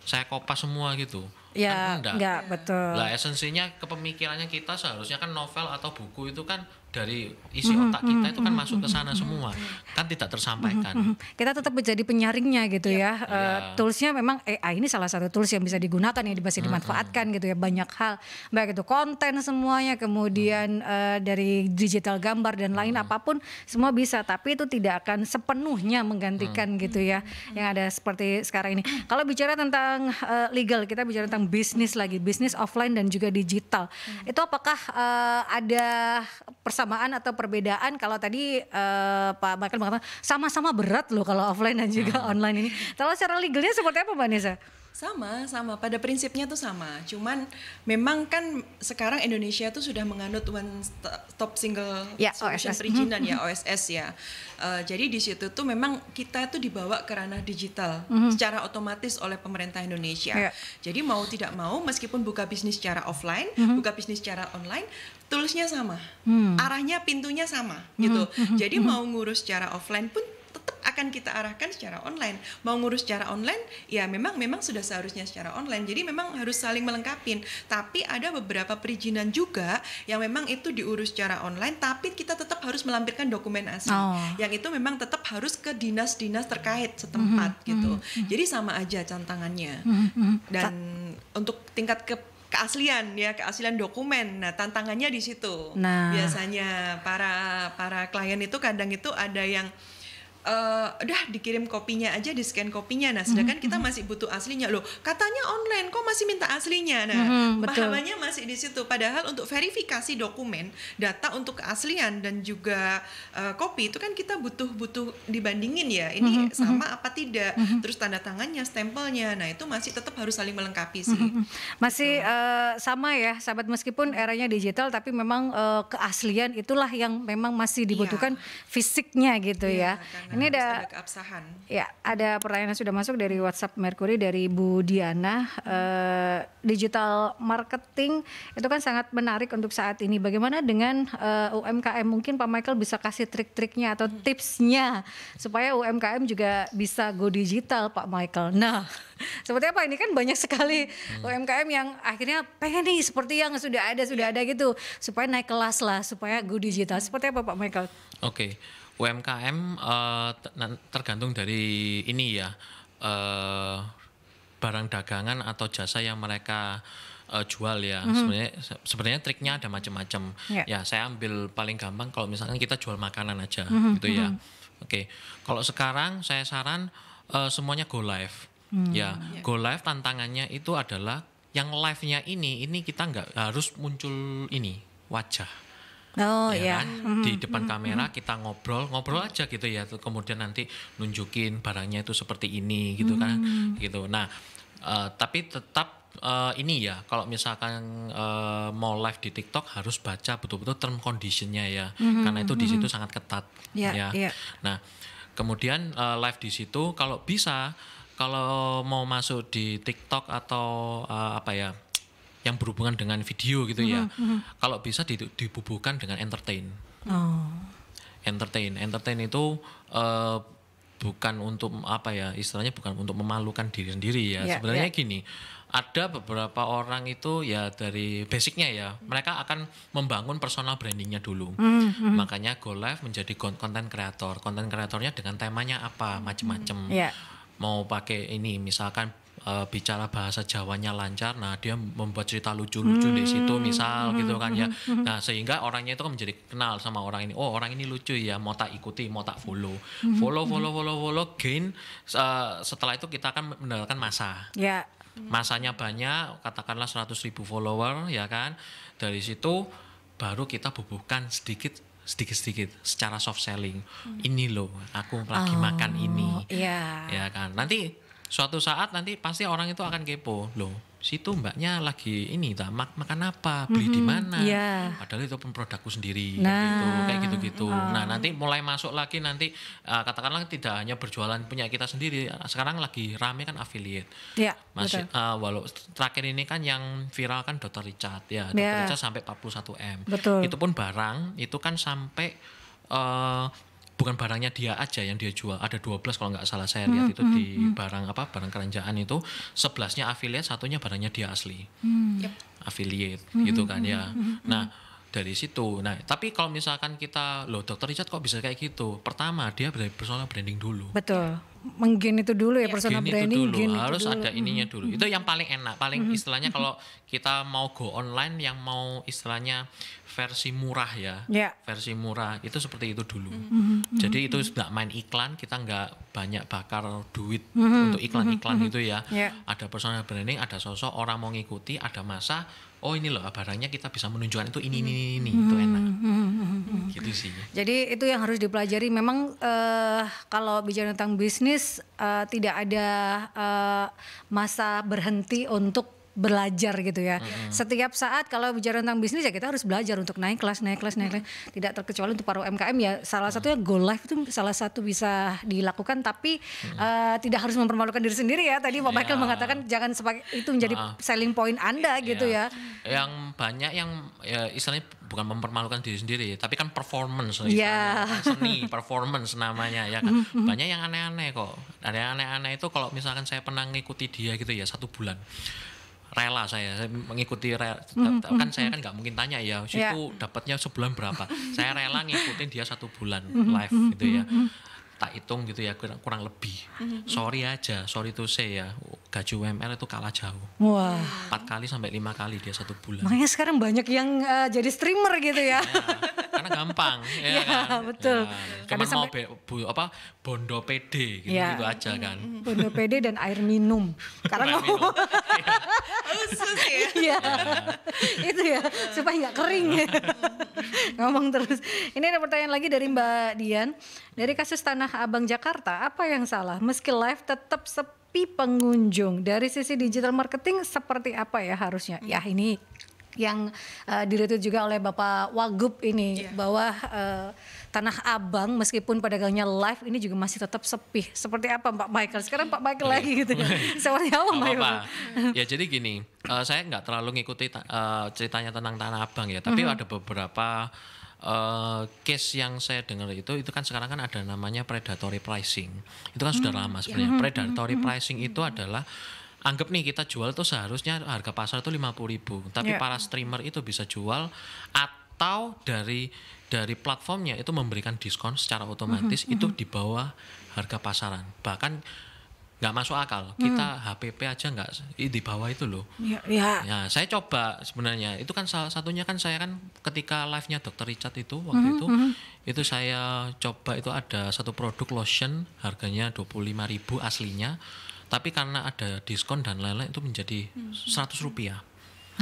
B: Saya kopas semua gitu. Ya, kan enggak. enggak betul. Lah esensinya kepemikirannya kita seharusnya kan novel atau buku itu kan dari isi mm -hmm, otak mm-hmm, kita itu kan mm -hmm, masuk ke sana mm -hmm. semua mm-hmm. kan tidak tersampaikan mm-hmm,
A: kita tetap menjadi penyaringnya gitu yep. Iya, ya uh, toolsnya memang AI ini salah satu tools yang bisa digunakan yang bisa dimanfaatkan mm -hmm. gitu ya banyak hal baik itu konten semuanya kemudian mm -hmm. uh, dari digital gambar dan lain mm -hmm. apapun semua bisa tapi itu tidak akan sepenuhnya menggantikan mm -hmm. gitu ya yang ada seperti sekarang ini kalau bicara tentang uh, legal kita bicara tentang bisnis lagi bisnis offline dan juga digital mm -hmm. itu apakah uh, ada pers persamaan atau perbedaan kalau tadi uh, Pak Michael mengatakan sama-sama berat loh kalau offline dan juga hmm. online ini. Kalau secara legalnya seperti apa Mbak Nisa?
C: Sama, sama. Pada prinsipnya tuh sama. Cuman memang kan sekarang Indonesia tuh sudah menganut one stop single ya, solution OSS. perizinan ya mm-hmm. mm-hmm. OSS ya. Uh, jadi di situ tuh memang kita tuh dibawa ke ranah digital mm -hmm. secara otomatis oleh pemerintah Indonesia. Ya. Jadi mau tidak mau meskipun buka bisnis secara offline, mm -hmm. buka bisnis secara online, toolsnya sama, mm -hmm. arahnya pintunya sama mm -hmm. gitu. Mm-hmm. Jadi mau ngurus secara offline pun tetap akan kita arahkan secara online. Mau ngurus secara online, ya memang memang sudah seharusnya secara online. Jadi memang harus saling melengkapi. Tapi ada beberapa perizinan juga yang memang itu diurus secara online, tapi kita tetap harus melampirkan dokumen asli. Oh. Yang itu memang tetap harus ke dinas-dinas terkait setempat mm -hmm. gitu. Mm -hmm. Jadi sama aja tantangannya.
A: Mm -hmm. Dan
C: untuk tingkat ke keaslian ya keaslian dokumen nah tantangannya di situ nah. biasanya para para klien itu kadang itu ada yang uh, udah dikirim kopinya aja di scan kopinya nah sedangkan kita mm-hmm. masih butuh aslinya loh katanya online kok masih minta aslinya nah mm-hmm, masih di situ padahal untuk verifikasi dokumen data untuk keaslian dan juga uh, kopi itu kan kita butuh butuh dibandingin ya ini mm-hmm, mm-hmm. sama apa tidak mm-hmm. terus tanda tangannya stempelnya nah itu masih tetap harus saling melengkapi sih mm-hmm.
A: mm-hmm. masih uh, sama ya sahabat meskipun eranya digital tapi memang uh, keaslian itulah yang memang masih iya. dibutuhkan yeah. fisiknya gitu yeah, ya ini ada, keabsahan. Ya, ada pertanyaan yang sudah masuk dari WhatsApp Mercury dari Bu Diana. Hmm. Uh, digital marketing itu kan sangat menarik untuk saat ini. Bagaimana dengan uh, eh, UMKM? Mungkin Pak Michael bisa kasih trik-triknya atau hmm. tipsnya supaya UMKM juga bisa go digital, Pak Michael. Nah, [laughs] seperti apa ini kan banyak sekali hmm. UMKM yang akhirnya pengen nih seperti yang sudah ada sudah iya. ada gitu supaya naik kelas lah, supaya go digital. Hmm. Seperti apa Pak Michael?
B: Oke. Okay. UMKM uh, eh, tergantung dari ini ya uh, barang dagangan atau jasa yang mereka uh, jual ya. Mm-hmm. Sebenarnya sebenarnya triknya ada macam-macam. Yeah. Ya, saya ambil paling gampang kalau misalkan kita jual makanan aja mm-hmm. gitu ya. Mm-hmm. Oke. Okay. Kalau sekarang saya saran uh, semuanya go live. Mm-hmm. Ya, yeah. go live tantangannya itu adalah yang live-nya ini ini kita nggak harus muncul ini wajah
A: Oh ya iya. Kan? Mm-hmm. Di depan mm, kamera
B: kita ngobrol, ngobrol aja gitu ya. Kemudian nanti nunjukin barangnya itu seperti ini gitu mm. kan. Mm-hmm. Gitu. Nah, uh, tapi tetap uh, ini ya kalau misalkan uh, mau live di TikTok harus baca betul-betul term conditionnya ya mm-hmm, karena itu di situ sangat ketat yeah, ya yeah. nah kemudian uh, live di situ kalau bisa kalau mau masuk di TikTok atau uh, apa ya yang berhubungan dengan video gitu ya. Mm-hmm. mm-hmm. Kalau bisa dibubuhkan dengan entertain. Oh. Entertain, entertain itu uh, bukan untuk apa ya istilahnya bukan untuk memalukan diri sendiri ya yeah, sebenarnya yeah. gini ada beberapa orang itu ya dari basicnya ya mereka akan membangun personal brandingnya dulu mm -hmm. makanya go live menjadi konten kreator konten kreatornya dengan temanya apa macam-macam mm -hmm. yeah. mau pakai ini misalkan uh, bicara bahasa Jawanya lancar, nah dia membuat cerita lucu-lucu hmm. di situ hmm. misal hmm. gitu kan ya. Hmm. Hmm. Nah sehingga orangnya itu kan menjadi kenal sama orang ini. Oh orang ini lucu ya, mau tak ikuti, mau tak follow, follow, follow, follow, follow. Gain uh, setelah itu kita akan mendapatkan masa. Ya. Masanya banyak, katakanlah 100 ribu follower ya kan. Dari situ baru kita bubuhkan sedikit sedikit-sedikit secara soft selling. Hmm. Ini loh, aku lagi oh, makan ini.
A: Iya. Yeah.
B: Ya kan. Nanti suatu saat nanti pasti orang itu akan kepo loh situ mbaknya lagi ini tak mak makan apa beli mm -hmm, di mana yeah. padahal itu pun produkku sendiri nah, gitu kayak gitu gitu um. nah nanti mulai masuk lagi nanti uh, katakanlah tidak hanya berjualan punya kita sendiri sekarang lagi rame kan affiliate yeah, masih uh, walau terakhir ini kan yang viral kan Dokter Richard ya Dokter Yeah. Richard sampai 41 m betul. itu pun barang itu kan sampai uh, bukan barangnya dia aja yang dia jual ada 12 kalau nggak salah saya hmm, lihat hmm, itu hmm, di hmm. barang apa barang keranjaan itu sebelasnya nya affiliate satunya barangnya dia asli hmm. affiliate hmm, gitu hmm, kan hmm, ya hmm, hmm nah dari situ. Nah, tapi kalau misalkan kita, loh dokter Richard kok bisa kayak gitu? Pertama, dia dari personal branding dulu.
A: Betul. Menggen itu dulu ya, iya. personal gen branding. Itu dulu. Gen Harus itu dulu. ada
B: ininya dulu. Itu yang paling enak. Paling istilahnya kalau kita mau go online, yang mau istilahnya versi murah ya. Yeah. Versi murah, itu seperti itu dulu. Jadi itu nggak main iklan, kita nggak banyak bakar duit untuk iklan-iklan mm itu ya. Yeah. Ada personal branding, ada sosok, orang mau ngikuti, ada masa, oh ini loh barangnya kita bisa menunjukkan itu ini ini ini, ini hmm. itu
A: enak hmm. hmm, hmm, hmm gitu sih ya. jadi itu yang harus dipelajari memang uh, kalau bicara tentang bisnis uh, tidak ada uh, masa berhenti untuk belajar gitu ya. Mm-hmm. Setiap saat kalau bicara tentang bisnis ya kita harus belajar untuk naik kelas, naik kelas, naik kelas. Tidak terkecuali untuk para UMKM ya. Salah mm-hmm. satunya go live itu salah satu bisa dilakukan tapi mm-hmm. uh, tidak harus mempermalukan diri sendiri ya. Tadi Pak yeah. Michael iya. mengatakan jangan sebagai itu menjadi Maaf. selling point Anda yeah. gitu ya.
B: Yang banyak yang ya istilahnya bukan mempermalukan diri sendiri tapi kan performance yeah. Iya. Kan seni [laughs] performance namanya ya kan mm-hmm. banyak yang aneh-aneh kok ada yang aneh-aneh itu kalau misalkan saya pernah ngikuti dia gitu ya satu bulan rela saya, saya mengikuti rela. Mm-hmm, mm-hmm, kan saya kan mm-hmm. nggak mungkin tanya ya situ yeah. dapatnya sebulan berapa [laughs] saya rela ngikutin dia satu bulan live gitu ya tak hitung gitu ya kurang, kurang lebih sorry aja sorry to say ya gaji UMR itu kalah jauh wah empat kali sampai lima kali dia satu bulan makanya
A: sekarang banyak yang uh, jadi streamer gitu ya, iya,
B: karena gampang [laughs] ya, ya kan [laughs] betul ya. cuma sampai... mau be, bu, apa bondo PD gitu, ya. gitu aja kan
A: bondo PD dan air minum karena mau iya usus ya [laughs] iya [laughs] itu ya supaya nggak kering ya. [laughs] ngomong terus ini ada pertanyaan lagi dari Mbak Dian dari kasus tanah abang Jakarta apa yang salah meski live tetap sepi pengunjung dari sisi digital marketing seperti apa ya harusnya hmm. ya ini yang uh, eh, diretweet juga oleh Bapak Wagub ini yeah. bahwa uh, Tanah Abang meskipun pedagangnya live ini juga masih tetap sepi. Seperti apa Pak Michael? Sekarang Pak Michael lagi gitu. Kan. Iya. [laughs] Seperti apa Pak Michael?
B: Ya jadi gini, uh, saya nggak terlalu ngikuti uh, ceritanya tentang Tanah Abang ya, tapi mm -hmm. ada beberapa Uh, case yang saya dengar itu itu kan sekarang kan ada namanya predatory pricing
C: itu kan mm -hmm. sudah lama iya. sebenarnya mm-hmm.
B: predatory mm-hmm. pricing itu mm-hmm. adalah anggap nih kita jual itu seharusnya harga pasar itu 50.000, tapi yeah. para streamer itu bisa jual atau dari dari platformnya itu memberikan diskon secara otomatis mm -hmm. itu mhm. di bawah harga pasaran bahkan nggak masuk akal kita mm. HPP aja nggak di bawah itu loh
A: ya, ya.
B: ya saya coba sebenarnya itu kan salah satunya kan saya kan ketika live nya dokter Richard itu waktu hmm, itu mhm. itu saya coba itu ada satu produk lotion harganya dua puluh ribu aslinya tapi karena ada diskon dan lain-lain itu menjadi mhm. seratus 100 rupiah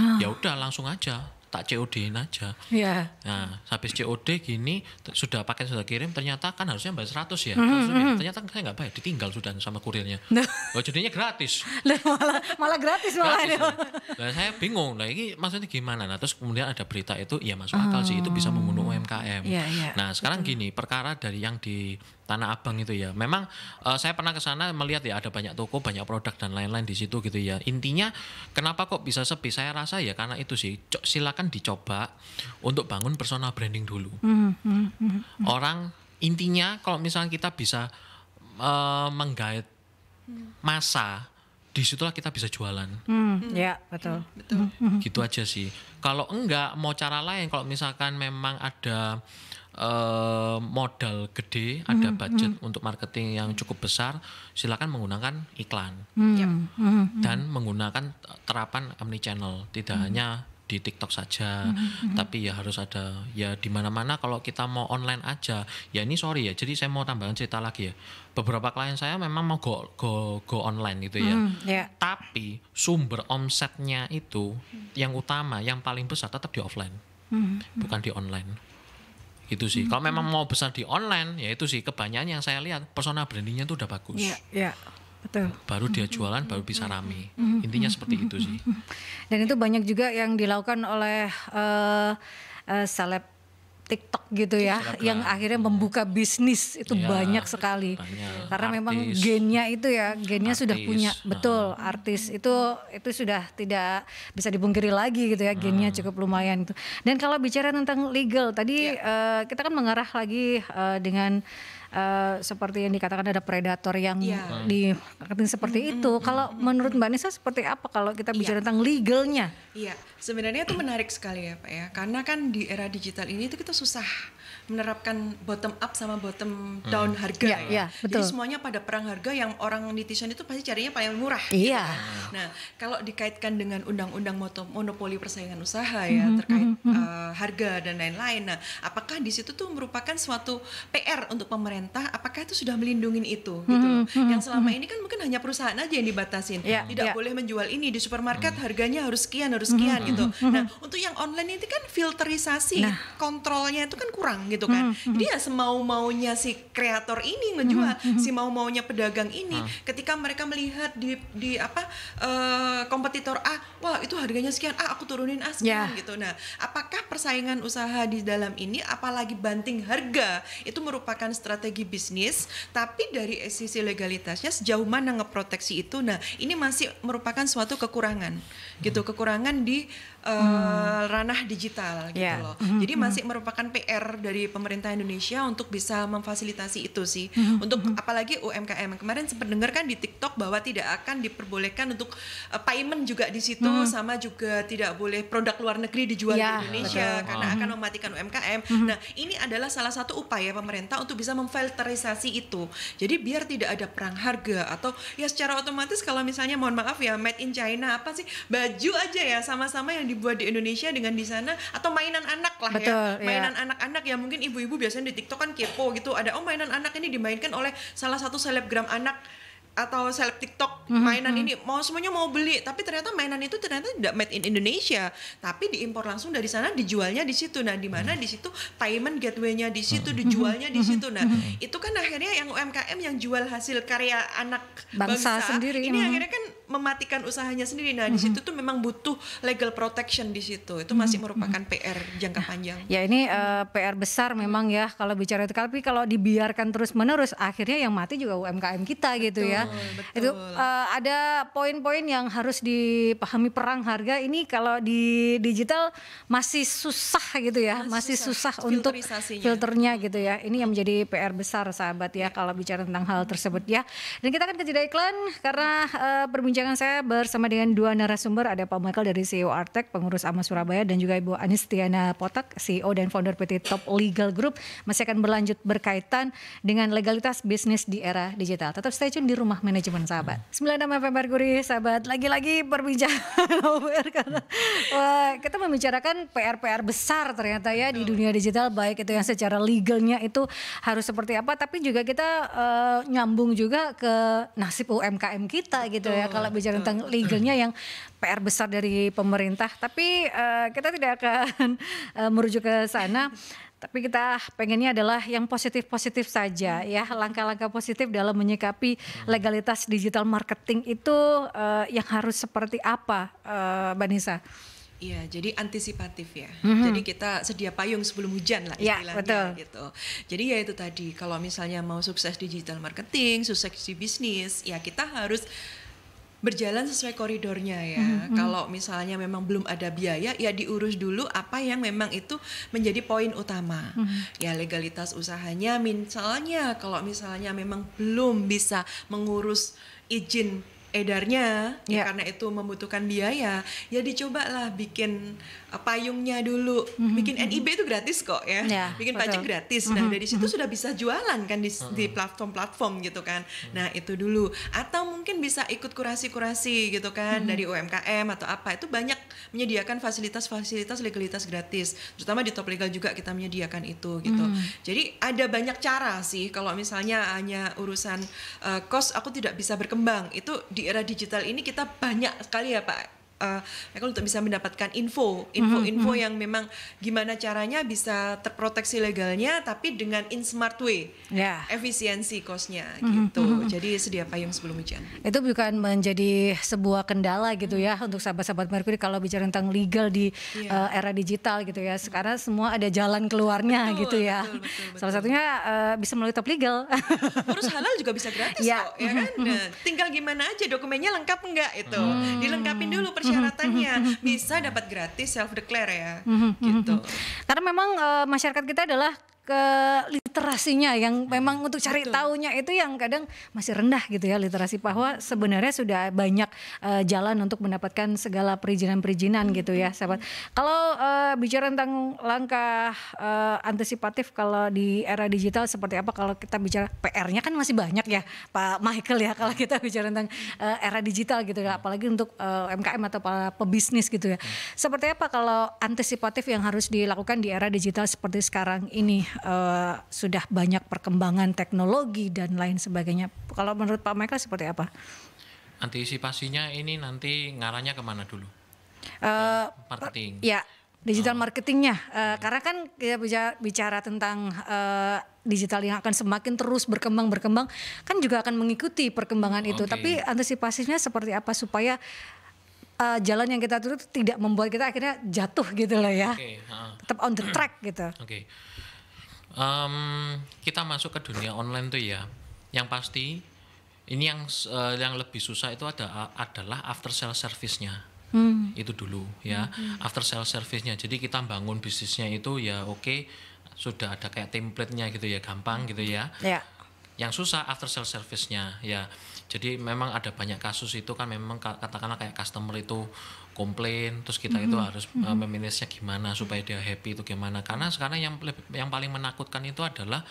B: hmm. ya udah langsung aja tak COD-in aja. Iya. Yeah. Nah, habis COD gini sudah paket sudah kirim ternyata kan harusnya bayar 100 ya. Mm -hmm. Harusnya, mm-hmm. ternyata saya nggak bayar, ditinggal sudah sama kurirnya. Nah. Oh, jadinya gratis.
A: [laughs] malah malah gratis malah. Gratis,
B: malah. Nah, saya bingung. Nah, ini maksudnya gimana? Nah, terus kemudian ada berita itu ya masuk akal oh. sih itu bisa oh. membunuh UMKM. Yeah, yeah. Nah, sekarang Betul. gini, perkara dari yang di Tanah Abang itu ya. Memang uh, saya pernah ke sana melihat ya ada banyak toko, banyak produk dan lain-lain di situ gitu ya. Intinya kenapa kok bisa sepi? Saya rasa ya karena itu sih. Silakan akan dicoba untuk bangun personal branding dulu. Mm -hmm. Orang intinya kalau misalnya kita bisa uh, menggait masa, disitulah kita bisa jualan.
A: Hmm, ya betul. Hmm, betul. Hmm,
B: gitu aja sih. Kalau enggak mau cara lain, kalau misalkan memang ada uh, modal gede, hmm, ada budget hmm. untuk marketing yang cukup besar, silakan menggunakan iklan
A: mm hmm, dan
B: menggunakan terapan omni channel, tidak hmm. hanya di TikTok saja, mm-hmm, mm-hmm. tapi ya harus ada ya di mana-mana kalau kita mau online aja. Ya ini sorry ya, jadi saya mau tambahkan cerita lagi ya. Beberapa klien saya memang mau go go go online gitu ya. Mm, yeah. Tapi sumber omsetnya itu yang utama, yang paling besar tetap di offline. Mm-hmm. mm-hmm. Bukan di online itu sih. Mm -hmm. Kalau mm-hmm. memang mau besar di online, ya itu sih kebanyakan yang saya lihat persona brandingnya itu udah bagus.
A: Yeah, yeah. Betul.
B: Baru dia mm-hmm. jualan, baru bisa rame. Mm-hmm. Intinya mm-hmm. seperti itu sih.
A: Dan itu banyak juga yang dilakukan oleh uh, uh, seleb TikTok gitu ya, Selebgram. yang akhirnya membuka bisnis itu ya, banyak sekali. Banyak. Karena artis, memang gennya itu ya, gennya artis, sudah punya, nah. betul. artis itu itu sudah tidak bisa dipungkiri lagi gitu ya, gennya uh, cukup lumayan itu. Dan kalau bicara tentang legal, tadi ya. uh, kita kan mengarah lagi uh, dengan uh, seperti yang dikatakan ada predator yang yeah. di seperti mm-hmm. itu. Mm-hmm. Kalau menurut Mbak Nisa seperti apa kalau kita iya. bicara yeah. tentang legalnya?
C: Iya, yeah. sebenarnya itu menarik sekali ya Pak ya. Karena kan di era digital ini itu kita susah menerapkan bottom up sama bottom hmm. down iya, harga iya, ya, ya. Yeah, betul. Jadi semuanya pada perang harga yang orang netizen itu pasti carinya paling murah. Gitu iya. Gitu Nah kalau dikaitkan dengan undang-undang monopoli persaingan usaha ya hmm, terkait hmm, uh, harga dan lain-lain. Nah apakah di situ tuh merupakan suatu PR untuk pemerintah? Apakah itu sudah melindungi itu hmm, gitu? Mm-hmm, loh. Mm-hmm, yang selama ini kan mungkin hanya perusahaan aja yang dibatasin. Yeah, Tidak yeah. boleh menjual ini di supermarket harganya harus sekian harus sekian hmm, gitu. nah untuk yang online itu kan filterisasi nah. kontrolnya itu kan kurang gitu hmm, kan. Hmm. Jadi ya semau-maunya si kreator ini ngejual, hmm, hmm, hmm. si mau-maunya pedagang ini hmm. ketika mereka melihat di di apa uh, kompetitor A, wah itu harganya sekian, ah aku turunin ah sekian yeah. gitu. Nah, apakah persaingan usaha di dalam ini apalagi banting harga itu merupakan strategi bisnis tapi dari sisi legalitasnya sejauh mana ngeproteksi itu. Nah, ini masih merupakan suatu kekurangan. Gitu, kekurangan di hmm. Eh, ranah digital gitu yeah. loh. Mm-hmm. Jadi hmm. masih merupakan PR dari pemerintah Indonesia untuk bisa memfasilitasi itu sih. Mm-hmm. Untuk hmm. apalagi UMKM kemarin sempat dengar kan di TikTok bahwa tidak akan diperbolehkan untuk uh, payment juga di situ mm-hmm. sama juga tidak boleh produk luar negeri dijual yeah, di Indonesia yeah. karena mm-hmm. akan mematikan UMKM. Mm-hmm. Nah, ini adalah salah satu upaya pemerintah untuk bisa memfilterisasi itu. Jadi biar tidak ada perang harga atau ya secara otomatis kalau misalnya mohon maaf ya made in China apa sih baju aja ya sama-sama yang di dibuat di Indonesia dengan di sana atau mainan anak lah ya. Betul, ya mainan anak-anak yang ya mungkin ibu-ibu biasanya di TikTok kan kepo gitu ada oh mainan anak ini dimainkan oleh salah satu selebgram anak atau seleb TikTok mhm, mainan mm -hmm. ini mau semuanya mau beli tapi ternyata mainan itu ternyata tidak made in Indonesia tapi diimpor langsung dari sana dijualnya di situ nah di mana di situ payment gateway-nya di situ mhm. dijualnya di mhm, situ nah itu kan akhirnya yang UMKM yang jual hasil karya anak bangsa, bangsa sendiri ini mm -hmm. akhirnya kan mematikan usahanya sendiri. Nah, di mm-hmm. situ tuh memang butuh legal protection di situ. Itu mm-hmm. masih merupakan mm-hmm. PR jangka ya. panjang.
A: Ya, ini uh, eh, PR besar memang ya kalau bicara itu. Tapi kalau dibiarkan terus-menerus akhirnya yang mati juga UMKM kita gitu betul, ya. Betul. Itu uh, ada poin-poin yang harus dipahami perang harga ini kalau di digital masih susah gitu ya, masih, susah, susah untuk filternya gitu ya. Ini yang menjadi PR besar sahabat ya, ya. kalau bicara tentang hal tersebut ya. Dan kita akan ke jeda iklan karena uh, perbincangan perbincangan saya bersama dengan dua narasumber ada Pak Michael dari CEO Artek, pengurus AMA Surabaya dan juga Ibu Anis Tiana Potak, CEO dan founder PT Top Legal Group. Masih akan berlanjut berkaitan dengan legalitas bisnis di era digital. Tetap stay tune di Rumah Manajemen sahabat. 96 FM Gurih sahabat. Lagi-lagi perbincangan [laughs] karena wah, kita membicarakan PR-PR besar ternyata ya di dunia digital baik itu yang secara legalnya itu harus seperti apa tapi juga kita uh, nyambung juga ke nasib UMKM kita gitu ya kalau kalau iya, bicara tentang legalnya yang PR besar dari pemerintah. Tapi uh, kita tidak akan uh, [laughs] merujuk ke sana. Tapi kita pengennya adalah yang positif-positif saja hmm. ya, langkah-langkah positif dalam menyikapi hmm. legalitas digital marketing itu uh, yang harus seperti apa, uh, Nisa? Iya, jadi
C: antisipatif ya. hmm Jadi kita sedia payung sebelum hujan lah ya, istilahnya ya, betul. gitu. Jadi ya itu tadi kalau misalnya mau sukses digital marketing, sukses di bisnis, ya kita harus berjalan sesuai koridornya ya. Mm-hmm. Kalau misalnya memang belum ada biaya, ya diurus dulu apa yang memang itu menjadi poin utama. Mm-hmm. Ya legalitas usahanya, misalnya kalau misalnya memang belum bisa mengurus izin edarnya, yeah. ya karena itu membutuhkan biaya, ya dicobalah bikin payungnya dulu. Mhm, Bikin mhm. NIB itu gratis kok ya. Yeah, Bikin pajak gratis. mm Nah, mhm, dari situ sudah bisa jualan kan di platform-platform gitu kan. Nah, itu dulu. Atau mungkin bisa ikut kurasi-kurasi gitu kan dari UMKM atau apa. Itu banyak menyediakan fasilitas-fasilitas legalitas gratis. Terutama di Top Legal juga kita menyediakan itu gitu. Jadi ada banyak cara sih kalau misalnya hanya urusan uh, eh, cost aku tidak bisa berkembang. Itu di era digital ini kita banyak sekali ya, Pak uh, untuk bisa mendapatkan info, info-info mm -hmm. yang memang gimana caranya bisa terproteksi legalnya tapi dengan in smart way, yeah. efisiensi costnya mm gitu. Mm-hmm, Jadi sedia payung sebelum hujan.
A: Itu bukan menjadi sebuah kendala gitu ya untuk sahabat-sahabat Mercury kalau bicara tentang legal di yeah. Iya. uh, era digital gitu ya. Sekarang semua ada jalan keluarnya betul, gitu ya. Betul, betul, betul. Salah satunya uh, bisa melalui top legal.
C: [laughs] Urus halal juga bisa gratis yeah. kok, ya kan? Nah, tinggal gimana aja dokumennya lengkap enggak itu. Hmm. Dilengkapin dulu persyaratan persyaratannya mm-hmm, mm-hmm, mm-hmm. bisa dapat gratis self declare ya
A: gitu karena memang uh, masyarakat kita adalah ke literasinya yang nah, memang untuk cari Betul. taunya itu yang kadang masih rendah gitu ya literasi bahwa sebenarnya sudah banyak uh, jalan untuk mendapatkan segala perizinan-perizinan gitu ya sahabat. Kalau uh, bicara tentang langkah uh, antisipatif kalau di era digital seperti apa kalau kita bicara PR-nya kan masih banyak ya Pak Michael ya kalau kita bicara tentang uh, era digital gitu ya apalagi untuk uh, MKM atau para pebisnis gitu ya. Mm. Seperti apa kalau antisipatif yang harus dilakukan di era digital seperti sekarang ini uh, sudah banyak perkembangan teknologi dan lain sebagainya. Kalau menurut Pak Michael seperti apa?
B: Antisipasinya ini nanti ngarahnya kemana dulu? Uh, marketing. Ya,
A: digital oh. marketingnya. Uh, hmm. Karena kan kita bicara, bicara tentang uh, digital yang akan semakin terus berkembang berkembang, kan juga akan mengikuti perkembangan itu. Okay. Tapi antisipasinya seperti apa supaya uh, jalan yang kita tutup tidak membuat kita akhirnya jatuh gitu loh ya.
B: Okay. Uh. Tetap
A: on the track gitu.
B: Oke. Okay. Um, kita masuk ke dunia online tuh ya, yang pasti ini yang uh, yang lebih susah itu ada adalah after sales service-nya. Hmm. Itu dulu ya, hmm. after sales service-nya. Jadi kita bangun bisnisnya itu ya oke, okay, sudah ada kayak template-nya gitu ya, gampang gitu ya. Yeah. Yang susah after sales service-nya ya. Jadi memang ada banyak kasus itu kan memang katakanlah kayak customer itu komplain terus kita mm -hmm. itu mm-hmm. harus mm -hmm. uh, gimana supaya dia happy itu gimana karena sekarang yang yang paling menakutkan itu adalah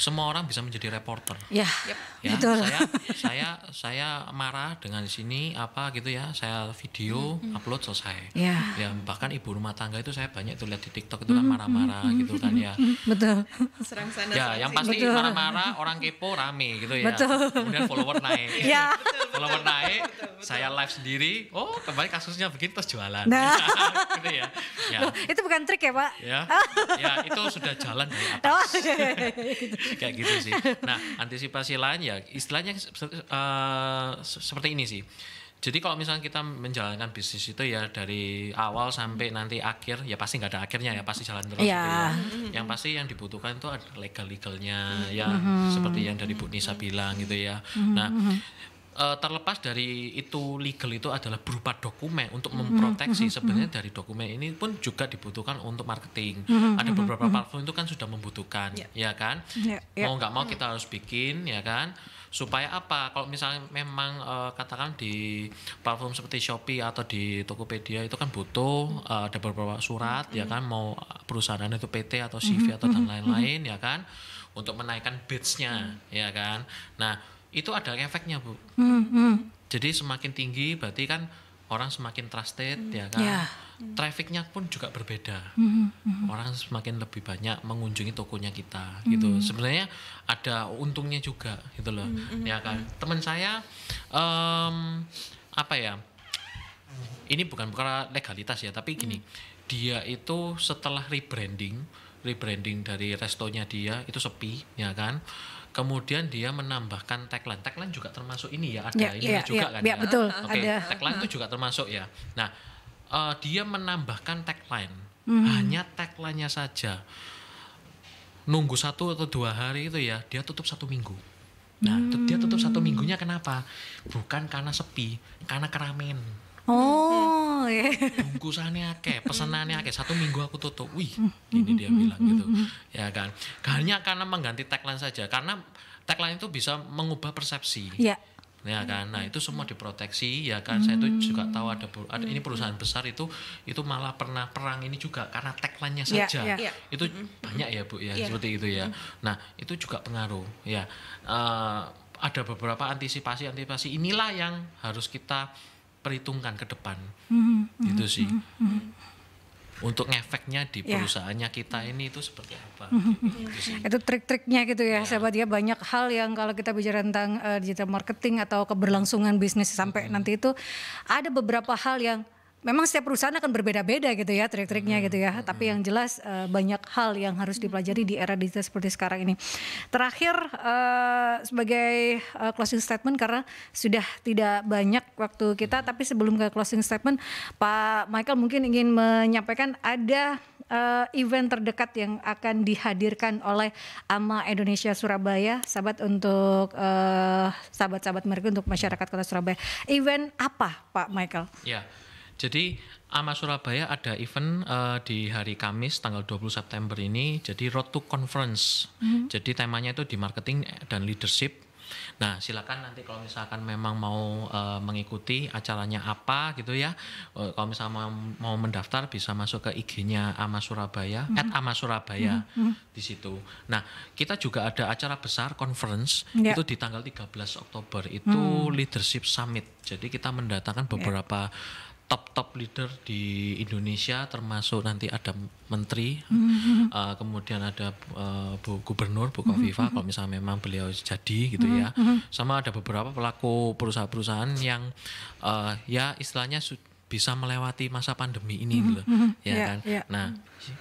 B: semua orang bisa menjadi reporter.
A: Ya, yep. [laughs] ya betul. Saya,
B: saya saya marah dengan sini apa gitu ya, saya video mm -hmm. upload selesai. Ya. ya bahkan ibu rumah tangga itu saya banyak tuh lihat di TikTok itu kan mm-hmm. marah-marah mm -hmm. gitu kan ya. [laughs] Betul. Serang sana. Ya, yang pasti marah-marah orang kepo rame gitu ya. Betul. Kemudian follower naik. [laughs] ya. Betul, follower betul, naik, betul, betul, saya live sendiri. Oh, kembali kasusnya begini terus jualan. Nah. gitu ya. ya. Loh,
A: itu bukan trik ya, Pak?
B: Ya. ya, itu sudah jalan dari atas. Oh, ya, kayak gitu sih. Nah, antisipasi lain ya istilahnya uh, seperti ini sih. Jadi kalau misalnya kita menjalankan bisnis itu ya dari awal sampai nanti akhir ya pasti nggak ada akhirnya ya pasti jalan terus. Yeah. Gitu ya. Mm-hmm. Yang pasti yang dibutuhkan itu ada legal legalnya ya mm -hmm. seperti yang dari Bu Nisa bilang gitu ya. Mm -hmm. Nah mm-hmm uh, terlepas dari itu legal itu adalah berupa dokumen untuk mm-hmm, memproteksi mm-hmm, sebenarnya mm-hmm. dari dokumen ini pun juga dibutuhkan untuk marketing. Ada beberapa mm platform itu kan sudah membutuhkan, yeah. ya kan?
A: Yeah, yeah. Mau nggak mau
B: kita harus bikin, ya kan? Supaya apa? Kalau misalnya memang uh, katakan di platform seperti Shopee atau di Tokopedia itu kan butuh uh, ada beberapa surat, ya kan? Mau perusahaan itu PT atau CV atau dan lain-lain, ya kan? Untuk menaikkan bidsnya, mm. ya kan? Nah itu ada efeknya bu hmm, hmm. jadi semakin tinggi berarti kan orang semakin trusted hmm. ya kan yeah. trafficnya pun juga berbeda hmm, hmm, hmm. orang semakin lebih banyak mengunjungi tokonya kita gitu. hmm. gitu sebenarnya ada untungnya juga gitu loh hmm, hmm ya kan hmm. teman saya um, apa ya ini bukan perkara legalitas ya tapi gini hmm. dia itu setelah rebranding rebranding dari restonya dia itu sepi ya kan kemudian dia menambahkan tagline tagline juga termasuk ini ya ada ya, ini ya juga ya, kan ya, ya. betul oke okay, tagline itu juga termasuk ya nah uh, dia menambahkan tagline hmm. hanya tagline-nya saja nunggu satu atau dua hari itu ya dia tutup satu minggu nah hmm. dia tutup satu hmm. minggunya kenapa bukan karena sepi karena keramen
A: Oh, iya.
B: Bungkusannya akeh, pesenannya akeh. Satu minggu aku tutup. Wih,
A: ini dia bilang gitu.
B: Ya kan. Hanya karena mengganti tagline saja. Karena tagline itu bisa mengubah persepsi. Iya. Ya kan. Nah, itu semua diproteksi ya kan. Hmm. Saya itu juga tahu ada, ada ini perusahaan besar itu itu malah pernah perang ini juga karena tagline-nya iya, saja. Yeah, yeah. Itu banyak ya, Bu ya, yeah. seperti itu ya. Nah, itu juga pengaruh ya. Uh, ada beberapa antisipasi-antisipasi inilah yang harus kita perhitungkan ke depan
A: mm-hmm. itu sih mm-hmm. mm-hmm.
B: Untuk efeknya di yeah. perusahaannya kita mm-hmm. ini itu seperti apa? Mm-hmm.
A: Gitu iya itu trik-triknya gitu ya, yeah. sahabat ya banyak hal yang kalau kita bicara tentang uh, digital marketing atau keberlangsungan bisnis sampai mm-hmm. nanti itu ada beberapa hal yang memang setiap perusahaan akan berbeda-beda gitu ya trik-triknya hmm. gitu ya. Tapi yang jelas eh, banyak hal yang harus dipelajari di era digital seperti sekarang ini. Terakhir eh, sebagai eh, closing statement karena sudah tidak banyak waktu kita, tapi sebelum ke closing statement, Pak Michael mungkin ingin menyampaikan ada event terdekat yang akan dihadirkan oleh AMA Indonesia Surabaya, sahabat untuk sahabat-sahabat mereka untuk masyarakat Kota Surabaya. Event apa, Pak Michael?
B: Ya. Yeah. Jadi AMA Surabaya ada event uh, di hari Kamis tanggal 20 September ini jadi Road to Conference. Mm -hmm. Jadi temanya itu di marketing dan leadership. Nah, silakan nanti kalau misalkan memang mau uh, mengikuti acaranya apa gitu ya. Uh, kalau misalkan mau, mau mendaftar bisa masuk ke IG-nya Ama Surabaya mm -hmm. at Ama Surabaya mm -hmm. di situ. Nah, kita juga ada acara besar conference yeah. itu di tanggal 13 Oktober itu mm. leadership summit. Jadi kita mendatangkan ya. beberapa yeah top-top leader di Indonesia termasuk nanti ada menteri mm-hmm. uh, kemudian ada uh, Bu Gubernur Bu Kofifa mm-hmm. kalau misalnya memang beliau jadi gitu ya. mm-hmm. ya sama ada beberapa pelaku perusahaan-perusahaan yang uh, ya istilahnya sudah bisa melewati masa pandemi ini mm-hmm, gitu loh. Mm-hmm. Ya yeah, kan? Yeah. Nah,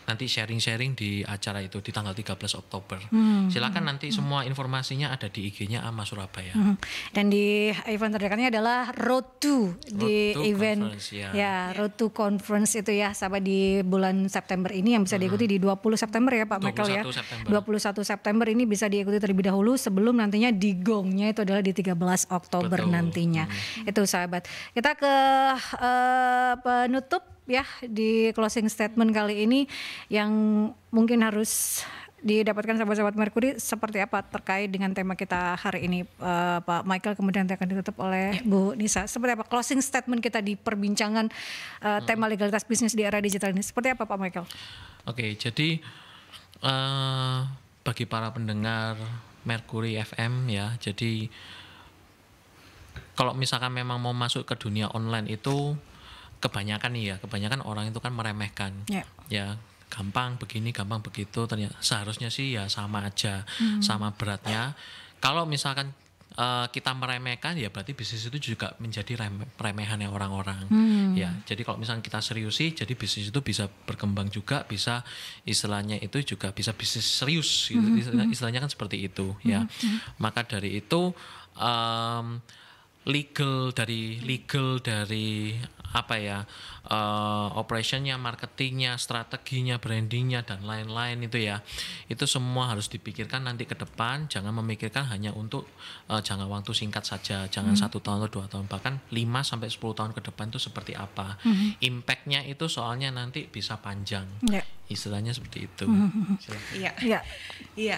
B: nanti sharing-sharing di acara itu di tanggal 13 Oktober. Mm-hmm. Silakan nanti mm-hmm. semua informasinya ada di IG-nya AMA Surabaya.
A: Mm-hmm. Dan di event terdekatnya adalah Road to Road di to event ya. ya Road to Conference itu ya sahabat di bulan September ini yang bisa mm-hmm. diikuti mm-hmm. di 20 September ya Pak Michael ya. September. 21 September ini bisa diikuti terlebih dahulu sebelum nantinya di gongnya itu adalah di 13 Oktober Betul. nantinya. Mm-hmm. Itu sahabat. Kita ke uh, Eh, penutup ya di closing statement kali ini yang mungkin harus didapatkan sahabat-sahabat Merkuri seperti apa terkait dengan tema kita hari ini uh, Pak Michael kemudian nanti akan ditutup oleh ya. Bu Nisa seperti apa closing statement kita di perbincangan uh, tema legalitas bisnis di era digital ini seperti apa Pak
B: Michael? Oke jadi uh, bagi para pendengar Merkuri FM ya jadi kalau misalkan memang mau masuk ke dunia online itu kebanyakan ya kebanyakan orang itu kan meremehkan yeah. ya gampang begini gampang begitu ternyata seharusnya sih ya sama aja hmm. sama beratnya kalau misalkan uh, kita meremehkan ya berarti bisnis itu juga menjadi reme remehannya orang-orang hmm. ya jadi kalau misalkan kita serius sih jadi bisnis itu bisa berkembang juga bisa istilahnya itu juga bisa bisnis serius gitu. hmm. istilahnya hmm. kan seperti itu ya hmm. hmm. maka dari itu um, legal dari legal dari apa ya uh, operationnya, marketingnya, strateginya, brandingnya dan lain-lain itu ya itu semua harus dipikirkan nanti ke depan jangan memikirkan hanya untuk uh, jangka waktu singkat saja jangan hmm. satu tahun atau dua tahun bahkan lima sampai sepuluh tahun ke depan itu seperti apa hmm. impactnya itu soalnya nanti bisa panjang yeah. istilahnya seperti itu hmm.
C: iya ya. iya iya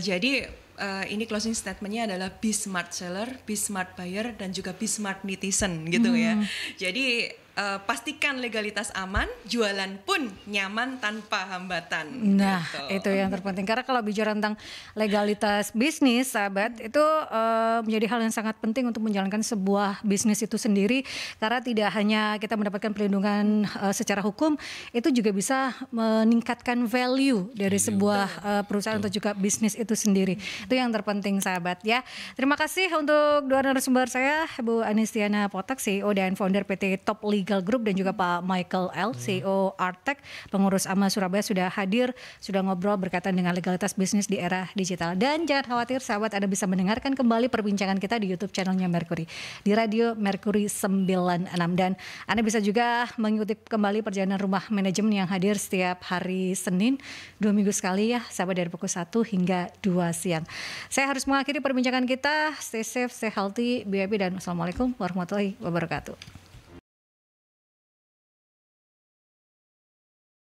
C: jadi uh, ini closing statementnya adalah be smart seller, be smart buyer, dan juga be smart netizen gitu ya. hmm. ya. Jadi uh, pastikan legalitas aman, jualan pun nyaman tanpa hambatan. Nah, gitu. itu yang
A: terpenting karena kalau bicara tentang legalitas bisnis, sahabat, itu uh, menjadi hal yang sangat penting untuk menjalankan sebuah bisnis itu sendiri karena tidak hanya kita mendapatkan perlindungan uh, secara hukum, itu juga bisa meningkatkan value dari sebuah uh, perusahaan atau juga bisnis itu sendiri. Itu yang terpenting, sahabat ya. Terima kasih untuk dua narasumber saya, Bu Anistiana Potak, CEO dan founder PT Top League Legal Group dan juga Pak Michael L, hmm. CEO Artek, pengurus AMA Surabaya sudah hadir, sudah ngobrol berkaitan dengan legalitas bisnis di era digital. Dan jangan khawatir sahabat Anda bisa mendengarkan kembali perbincangan kita di YouTube channelnya Mercury, di radio Mercury 96. Dan Anda bisa juga mengikuti kembali perjalanan rumah manajemen yang hadir setiap hari Senin, dua minggu sekali ya, sahabat dari pukul 1 hingga 2 siang. Saya harus mengakhiri perbincangan kita, stay safe, stay healthy, BIP dan Assalamualaikum warahmatullahi wabarakatuh.